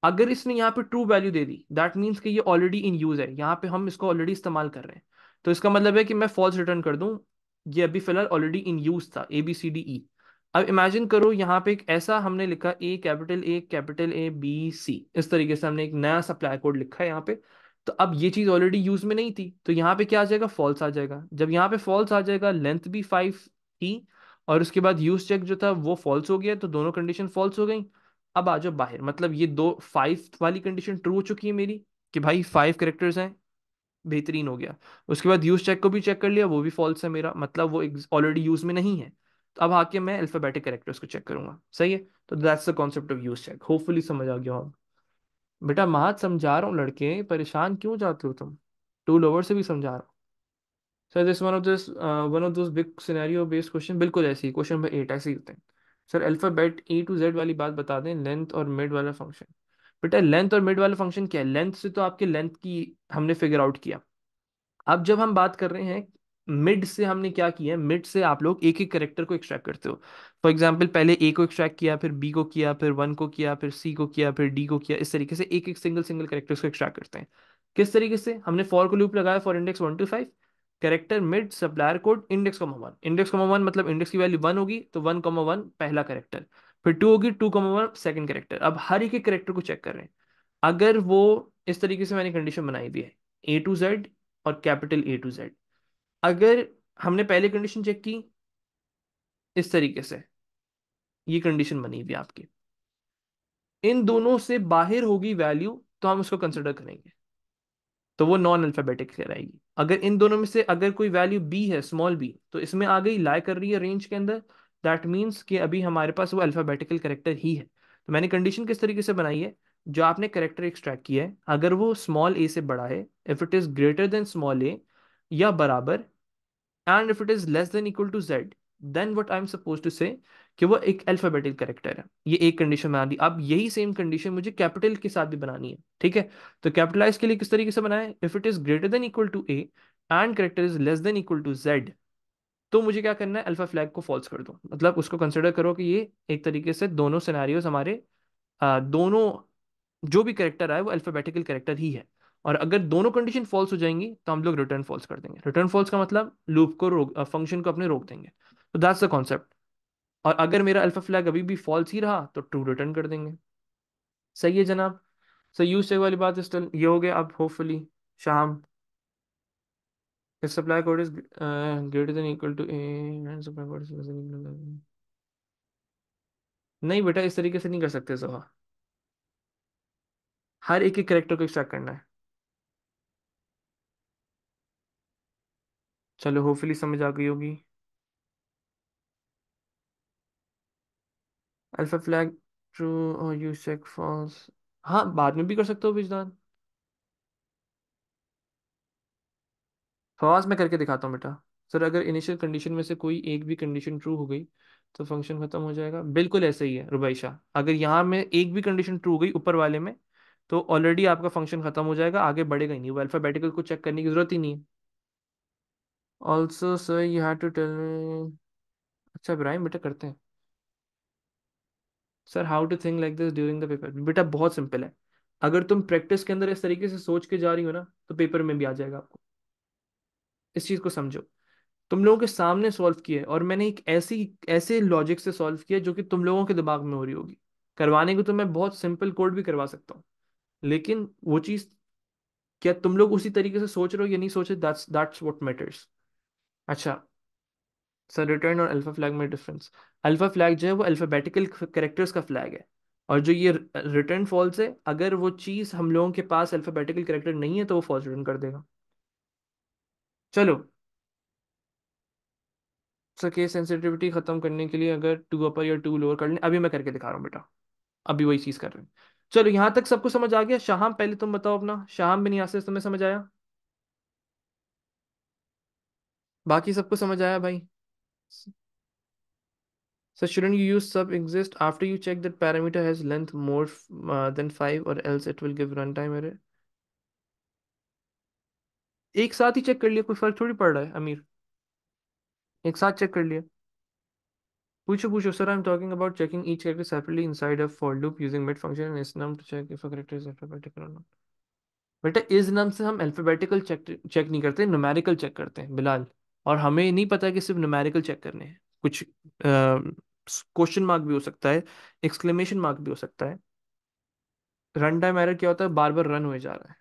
अगर इसने यहाँ पे ट्रू वैल्यू दे दी दैट मीन्स कि ये ऑलरेडी इन यूज़ है यहाँ पे हम इसको ऑलरेडी इस्तेमाल कर रहे हैं तो इसका मतलब है कि मैं फॉल्स रिटर्न कर दूं ये अभी फिलहाल ऑलरेडी इन यूज था ए बी सी डी ई अब इमेजिन करो यहाँ पे एक ऐसा हमने लिखा a capital A capital A B C इस तरीके से हमने एक नया सप्लाई कोड लिखा है यहाँ पे तो अब ये चीज ऑलरेडी यूज में नहीं थी तो यहाँ पे क्या आ जाएगा फॉल्स आ जाएगा जब यहाँ पे फॉल्स आ जाएगा लेंथ भी फाइव थी और उसके बाद यूज चेक जो था वो फॉल्स हो गया तो दोनों कंडीशन फॉल्स हो गई अब आ जाओ बाहर मतलब ये दो फाइव वाली कंडीशन ट्रू हो चुकी है मेरी कि भाई फाइव करेक्टर्स हैं बेहतरीन हो गया उसके बाद यूज चेक को भी चेक कर लिया वो भी फॉल्स है मेरा मतलब वो ऑलरेडी यूज में नहीं है तो अब आके मैं अल्फाबेटिक करेक्टर्स को चेक करूंगा सही है तो that's the concept of use check hopefully समझ आ गया आप बेटा महत समझा रहा हूँ लड़के परेशान क्यों जाते हो तुम टू लोवर से भी समझा रहा हूँ sir this one of this one of this big scenario based question बिल्कुल ऐसे ही क्वेश्चन नंबर एट ऐसे ही होते हैं sir alphabet A to Z वाली बात बता दें लेंथ और मिड वाला फंक्शन बेटा लेंथ और मिड वाला फंक्शन क्या है लेंथ से तो आपके लेंथ की हमने फिगर आउट किया अब जब हम बात कर रहे हैं मिड से हमने क्या किया है मिड से आप लोग एक एक करेक्टर को एक्सट्रैक्ट करते हो फॉर एग्जाम्पल पहले ए को एक्सट्रैक्ट किया फिर बी को किया फिर वन को किया फिर सी को किया फिर डी को किया इस तरीके से एक एक सिंगल सिंगल करेक्टर को एक्सट्रैक्ट करते हैं किस तरीके से हमने फॉर को लूप लगाया for index one to five character mid supplier code index comma one index comma one मतलब इंडेक्स की वैल्यू वन होगी तो वन कॉमा वन पहला करेक्टर फिर टू होगी two comma one second character अब हर एक करेक्टर को चेक कर रहे हैं अगर वो इस तरीके से मैंने कंडीशन बनाई भी है ए टू जेड और कैपिटल ए टू जेड अगर हमने पहले कंडीशन चेक की इस तरीके से ये कंडीशन बनी हुई आपकी इन दोनों से बाहर होगी वैल्यू तो हम उसको कंसिडर करेंगे तो वो नॉन अल्फाबेटिक कहलाएगी अगर इन दोनों में से अगर कोई वैल्यू बी है स्मॉल बी तो इसमें आ गई लाई कर रही है रेंज के अंदर दैट मीन्स कि अभी हमारे पास वो अल्फ़ाबेटिकल करेक्टर ही है तो मैंने कंडीशन किस तरीके से बनाई है जो आपने करेक्टर एक्सट्रैक्ट किया है अगर वो स्मॉल ए से बड़ा है if it is greater than small A या बराबर and if it is less than equal to Z then what I am suppose to say कि वो एक अल्फ़ाबेटिक करेक्टर है ये एक कंडीशन बना दी अब यही सेम कंडीशन मुझे कैपिटल के साथ भी बनानी है ठीक है तो कैपिटलाइज के लिए किस तरीके से बनाए if it is greater than equal to A and character is less than equal to Z तो मुझे क्या करना है अल्फा फ्लैग को फॉल्स कर दो मतलब उसको कंसिडर करो कि ये एक तरीके से दोनों सिनारियोज हमारे आ, दोनों जो भी करेक्टर आए वो अल्फाबेटिकल करेक्टर ही है और अगर दोनों कंडीशन फॉल्स हो जाएंगी तो हम लोग रिटर्न फॉल्स कर देंगे रिटर्न फॉल्स का मतलब लूप को रोक फंक्शन को अपने रोक देंगे तो दैट्स द कॉन्सेप्ट और अगर मेरा अल्फा फ्लैग अभी भी फॉल्स ही रहा तो ट्रू रिटर्न कर देंगे सही है जनाब सही यूज से वाली बात स्टिल ये हो गया अब होपफुली शाम If supply code is uh, greater than equal to A and supply code is less than equal to B. नहीं बेटा इस तरीके से नहीं कर सकते सोहा हर एक एक करेक्टर को एक्सट्रैक्ट करना है चलो होपफुली समझ आ गई होगी अल्फा फ्लैग ट्रू और यू चेक फॉल्स हाँ बाद में भी कर सकते हो विजदान फवाज मैं करके दिखाता हूँ बेटा सर अगर इनिशियल कंडीशन में से कोई एक भी कंडीशन ट्रू हो गई तो फंक्शन खत्म हो जाएगा बिल्कुल ऐसे ही है रुबैशा अगर यहाँ में एक भी कंडीशन ट्रू हो गई ऊपर वाले में तो ऑलरेडी आपका फंक्शन खत्म हो जाएगा आगे बढ़ेगा ही नहीं वो अल्फाबेटिकल को चेक करने की जरूरत ही नहीं है also sir you have to tell अच्छा ब्राइम बेटा करते हैं sir how to think like this during the paper बेटा बहुत सिंपल है अगर तुम प्रैक्टिस के अंदर इस तरीके से सोच के जा रही हो ना तो पेपर में भी आ जाएगा आपको इस चीज़ को समझो तुम लोगों के सामने सॉल्व किए और मैंने एक ऐसी ऐसे लॉजिक से सॉल्व किया जो कि तुम लोगों के दिमाग में हो रही होगी करवाने को तो मैं बहुत सिंपल कोड भी करवा सकता हूँ लेकिन वो चीज़ क्या तुम लोग उसी तरीके से सोच रहे हो या नहीं सोच रहे दैट्स दैट्स व्हाट मैटर्स अच्छा सर रिटर्न और अल्फा फ्लैग में डिफरेंस अल्फा फ्लैग जो है वो अल्फाबेटिकल कैरेक्टर्स का फ्लैग है और जो ये रिटर्न फॉल्स है अगर वो चीज़ हम लोगों के पास अल्फाबेटिकल कैरेक्टर नहीं है तो वो फॉल्स रिटर्न कर देगा चलो सो केस सेंसिटिविटी खत्म करने के लिए अगर टू अपर या टू लोअर कर लें अभी मैं करके दिखा रहा हूँ बेटा अभी वही चीज कर रहे हैं चलो यहां तक सबको समझ आ गया शाह पहले तुम बताओ अपना शाम बिन यासिर तुम्हें समझ आया बाकी सबको समझ आया भाई So shouldn't you use sub exist after you check that parameter has length more than five और else it will give run time error? एक साथ ही चेक कर लिया कोई फर्क थोड़ी पड़ रहा है अमीर एक साथ चेक कर लिया पूछो पूछो sir I am talking about checking each character separately inside a for loop using met function and isnum to check if a character is alphabetical और नॉट बेटा इज नम से हम अल्फाबेटिकल चेक चेक नहीं करते numerical check करते हैं बिलाल और हमें नहीं पता कि सिर्फ न्यूमेरिकल चेक करने हैं कुछ क्वेश्चन मार्क भी हो सकता है एक्सक्लेमेशन मार्क भी हो सकता है रन टाइम एरर क्या होता है बार बार रन हुए जा रहा है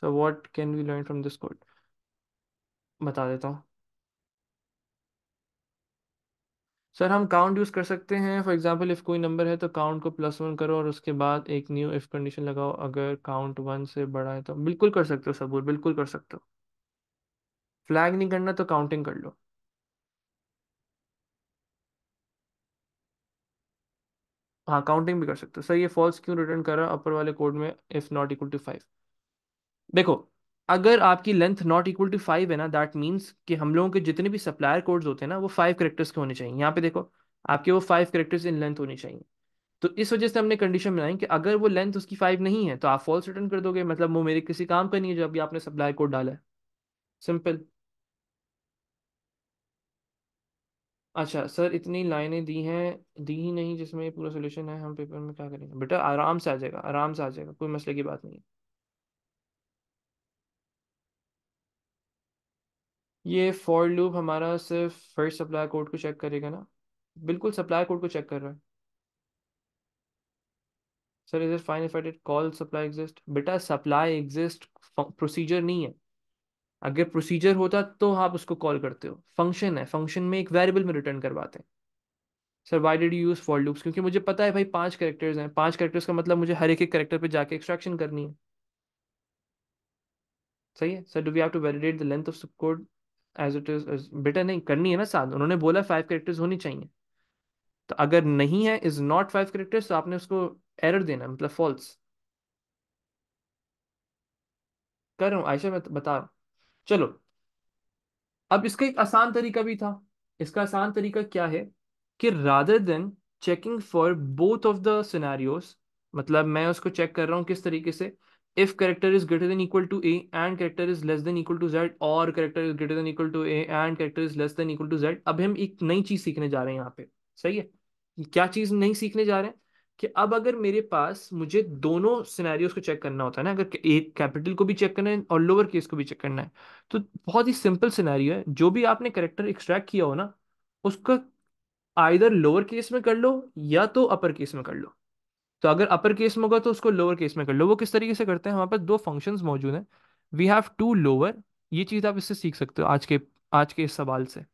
so what can we learn from this code बता देता हूँ सर हम काउंट यूज़ कर सकते हैं फॉर एग्जांपल इफ़ कोई नंबर है तो काउंट को प्लस वन करो और उसके बाद एक न्यू इफ़ कंडीशन लगाओ अगर काउंट वन से बड़ा है तो बिल्कुल कर सकते हो सबूर बिल्कुल कर सकते हो फ्लैग नहीं करना तो काउंटिंग कर लो हाँ काउंटिंग भी कर सकते हो सर ये फॉल्स क्यों रिटर्न कर है अपर वाले कोड में if not equal to five देखो अगर आपकी length not equal to five है ना दैट मीन्स कि हम लोगों के जितने भी सप्लायर कोड्स होते हैं ना वो फाइव करेक्टर्स के होने चाहिए यहाँ पे देखो आपके वो फाइव करेक्टर्स इन लेंथ होनी चाहिए तो इस वजह से हमने कंडीशन बनाई कि अगर वो लेंथ उसकी फाइव नहीं है तो आप फॉल्स रिटर्न कर दोगे मतलब वो मेरे किसी काम का नहीं है जो अभी आपने सप्लायर कोड डाला है सिंपल अच्छा सर इतनी लाइनें दी हैं दी ही नहीं जिसमें पूरा सोल्यूशन है हम पेपर में क्या करेंगे बेटा आराम से आ जाएगा आराम से आ जाएगा कोई मसले की बात नहीं है ये फॉर लूप हमारा सिर्फ फर्स्ट सप्लाई कोड को चेक करेगा ना बिल्कुल सप्लाई कोड को चेक कर रहा है sir is it fine if I did call supply exist बेटा सप्लाई एग्जिस्ट प्रोसीजर नहीं है अगर प्रोसीजर होता तो आप उसको कॉल करते हो फंक्शन है फंक्शन में एक वेरिएबल में रिटर्न करवाते हैं sir why did use for loops क्योंकि मुझे पता है भाई पांच करेक्टर्स हैं पांच करेक्टर्स का मतलब मुझे हर एक एक पर जाके एक्सट्रैक्शन करनी है सही है sir do we have to validate the length of sub code as it is बेटा नहीं करनी है ना साथ उन्होंने बोला फाइव करेक्टर्स होनी चाहिए तो अगर नहीं है इज नॉट फाइव करेक्टर्स तो आपने उसको एरर देना मतलब फॉल्स कर रहा हूं आयशा मैं बता रहा चलो अब इसका एक आसान तरीका भी था इसका आसान तरीका क्या है कि rather than checking for both of the scenarios मतलब मैं उसको चेक कर रहा हूँ किस तरीके से if character is greater than equal to a and character is less than equal to z और character is greater than equal to a and character is less than equal to z अब हम एक नई चीज सीखने जा रहे हैं यहाँ पे सही है क्या चीज नहीं सीखने जा रहे हैं कि अब अगर मेरे पास मुझे दोनों सिनेरियोस को चेक करना होता है ना अगर एक कैपिटल को भी चेक करना है और लोअर केस को भी चेक करना है तो बहुत ही सिंपल सिनेरियो है जो भी आपने करेक्टर एक्सट्रैक्ट किया हो ना उसका आइधर लोअर केस में कर लो या तो अपर केस में कर लो तो अगर अपर केस में होगा तो उसको लोअर केस में कर लो वो किस तरीके से करते हैं हमारे पास दो फंक्शंस मौजूद हैं वी हैव टू लोअर ये चीज़ आप इससे सीख सकते हो आज के आज के इस सवाल से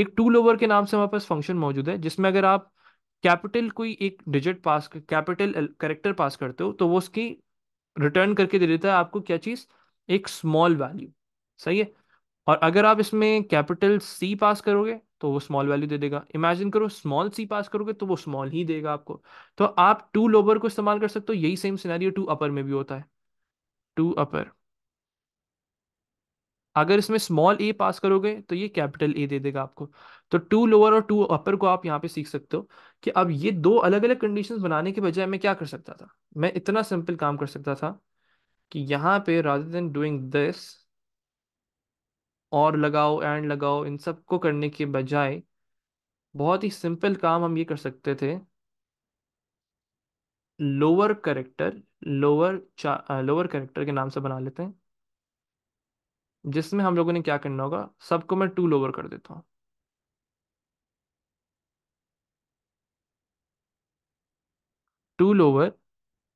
एक टू लोअर के नाम से हमारे पास फंक्शन मौजूद है जिसमें अगर आप कैपिटल कोई एक digit pass capital character pass करते हो तो वो उसकी रिटर्न करके दे देता है आपको क्या चीज़ एक स्मॉल वैल्यू सही है और अगर आप इसमें कैपिटल सी पास करोगे तो वो स्मॉल वैल्यू दे देगा इमेजिन करो स्मॉल सी पास करोगे तो वो स्मॉल ही देगा आपको तो आप टू लोअर को इस्तेमाल कर सकते हो यही सेम सिनेरियो टू अपर में भी होता है टू अपर अगर इसमें स्मॉल ए पास करोगे तो ये कैपिटल ए दे देगा आपको तो टू लोअर और टू अपर को आप यहाँ पे सीख सकते हो कि अब ये दो अलग अलग कंडीशन बनाने के बजाय मैं क्या कर सकता था मैं इतना सिंपल काम कर सकता था कि यहाँ पे राधर देन डूइंग दिस और लगाओ एंड लगाओ इन सब को करने के बजाय बहुत ही सिंपल काम हम ये कर सकते थे lower character lower lower character के नाम से बना लेते हैं जिसमें हम लोगों ने क्या करना होगा सबको मैं टू लोअर कर देता हूँ टू लोअर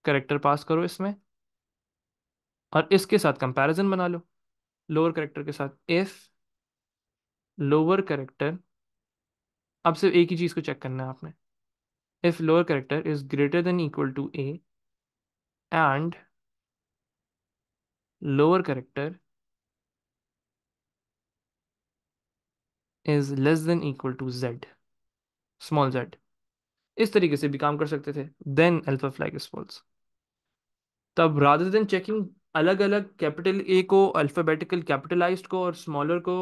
करेक्टर पास करो इसमें और इसके साथ कंपैरिजन बना लो लोअर करेक्टर के साथ इफ लोअर करेक्टर अब सिर्फ एक ही चीज़ को चेक करना है आपने if lower character is greater than equal to A and lower character is less than equal to Z small Z इस तरीके से भी काम कर सकते थे then alpha flag is false तब रादर देन चेकिंग अलग अलग कैपिटल ए को अल्फ़ाबेटिकल कैपिटलाइज्ड को और स्मॉलर को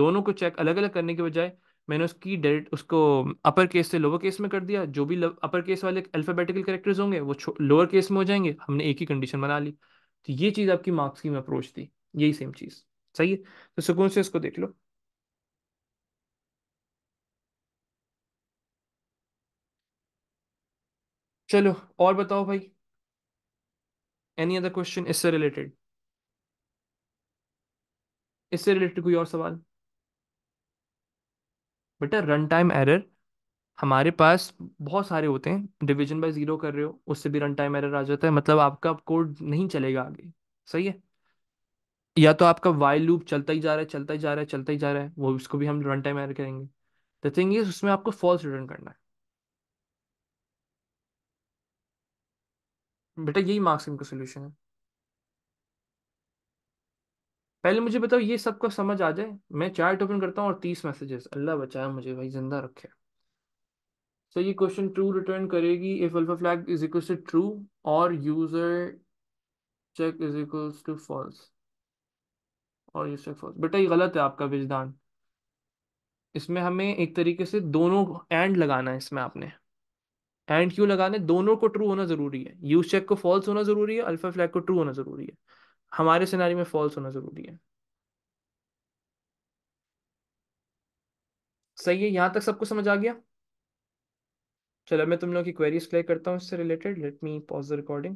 दोनों को चेक अलग अलग करने के बजाय मैंने उसकी डायरेक्ट उसको अपर केस से लोअर केस में कर दिया जो भी अपर केस वाले अल्फ़ाबेटिकल करेक्टर्स होंगे वो लोअर केस में हो जाएंगे हमने एक ही कंडीशन बना ली तो ये चीज़ आपकी मार्क्स की अप्रोच थी यही सेम चीज़ सही है तो सुकून से इसको देख लो चलो और बताओ भाई एनी अदर क्वेश्चन इससे रिलेटेड इससे रिलेटेड कोई और सवाल बेटा रन टाइम एरर हमारे पास बहुत सारे होते हैं डिवीजन बाय ज़ीरो कर रहे हो उससे भी रन टाइम एरर आ जाता है मतलब आपका कोड नहीं चलेगा आगे सही है या तो आपका वाइल लूप चलता ही जा रहा है चलता ही जा रहा है चलता ही जा रहा है वो उसको भी हम रन टाइम एरर करेंगे द थिंग इज उसमें आपको फॉल्स रिटर्न करना है बेटा यही मार्क्सिम का सोल्यूशन है पहले मुझे बताओ ये सबको समझ आ जाए मैं चार्ट ओपन करता हूँ और तीस मैसेजेस अल्लाह बचाया मुझे भाई जिंदा रखे सो so, ये क्वेश्चन ट्रू रिटर्न करेगी if alpha flag is equals to true और user check is equal to false और यूजर फॉल्स बेटा ये गलत है आपका विजदान इसमें हमें एक तरीके से दोनों एंड लगाना है इसमें आपने हैंड क्यू लगाने दोनों को ट्रू होना जरूरी है यूज चेक को फॉल्स होना जरूरी है अल्फा फ्लैग को ट्रू होना जरूरी है हमारे सिनारी में फॉल्स होना जरूरी है सही है यहां तक सबको समझ आ गया चलो मैं तुम लोग की क्वेरीज क्लियर करता हूँ इससे related let me pause the recording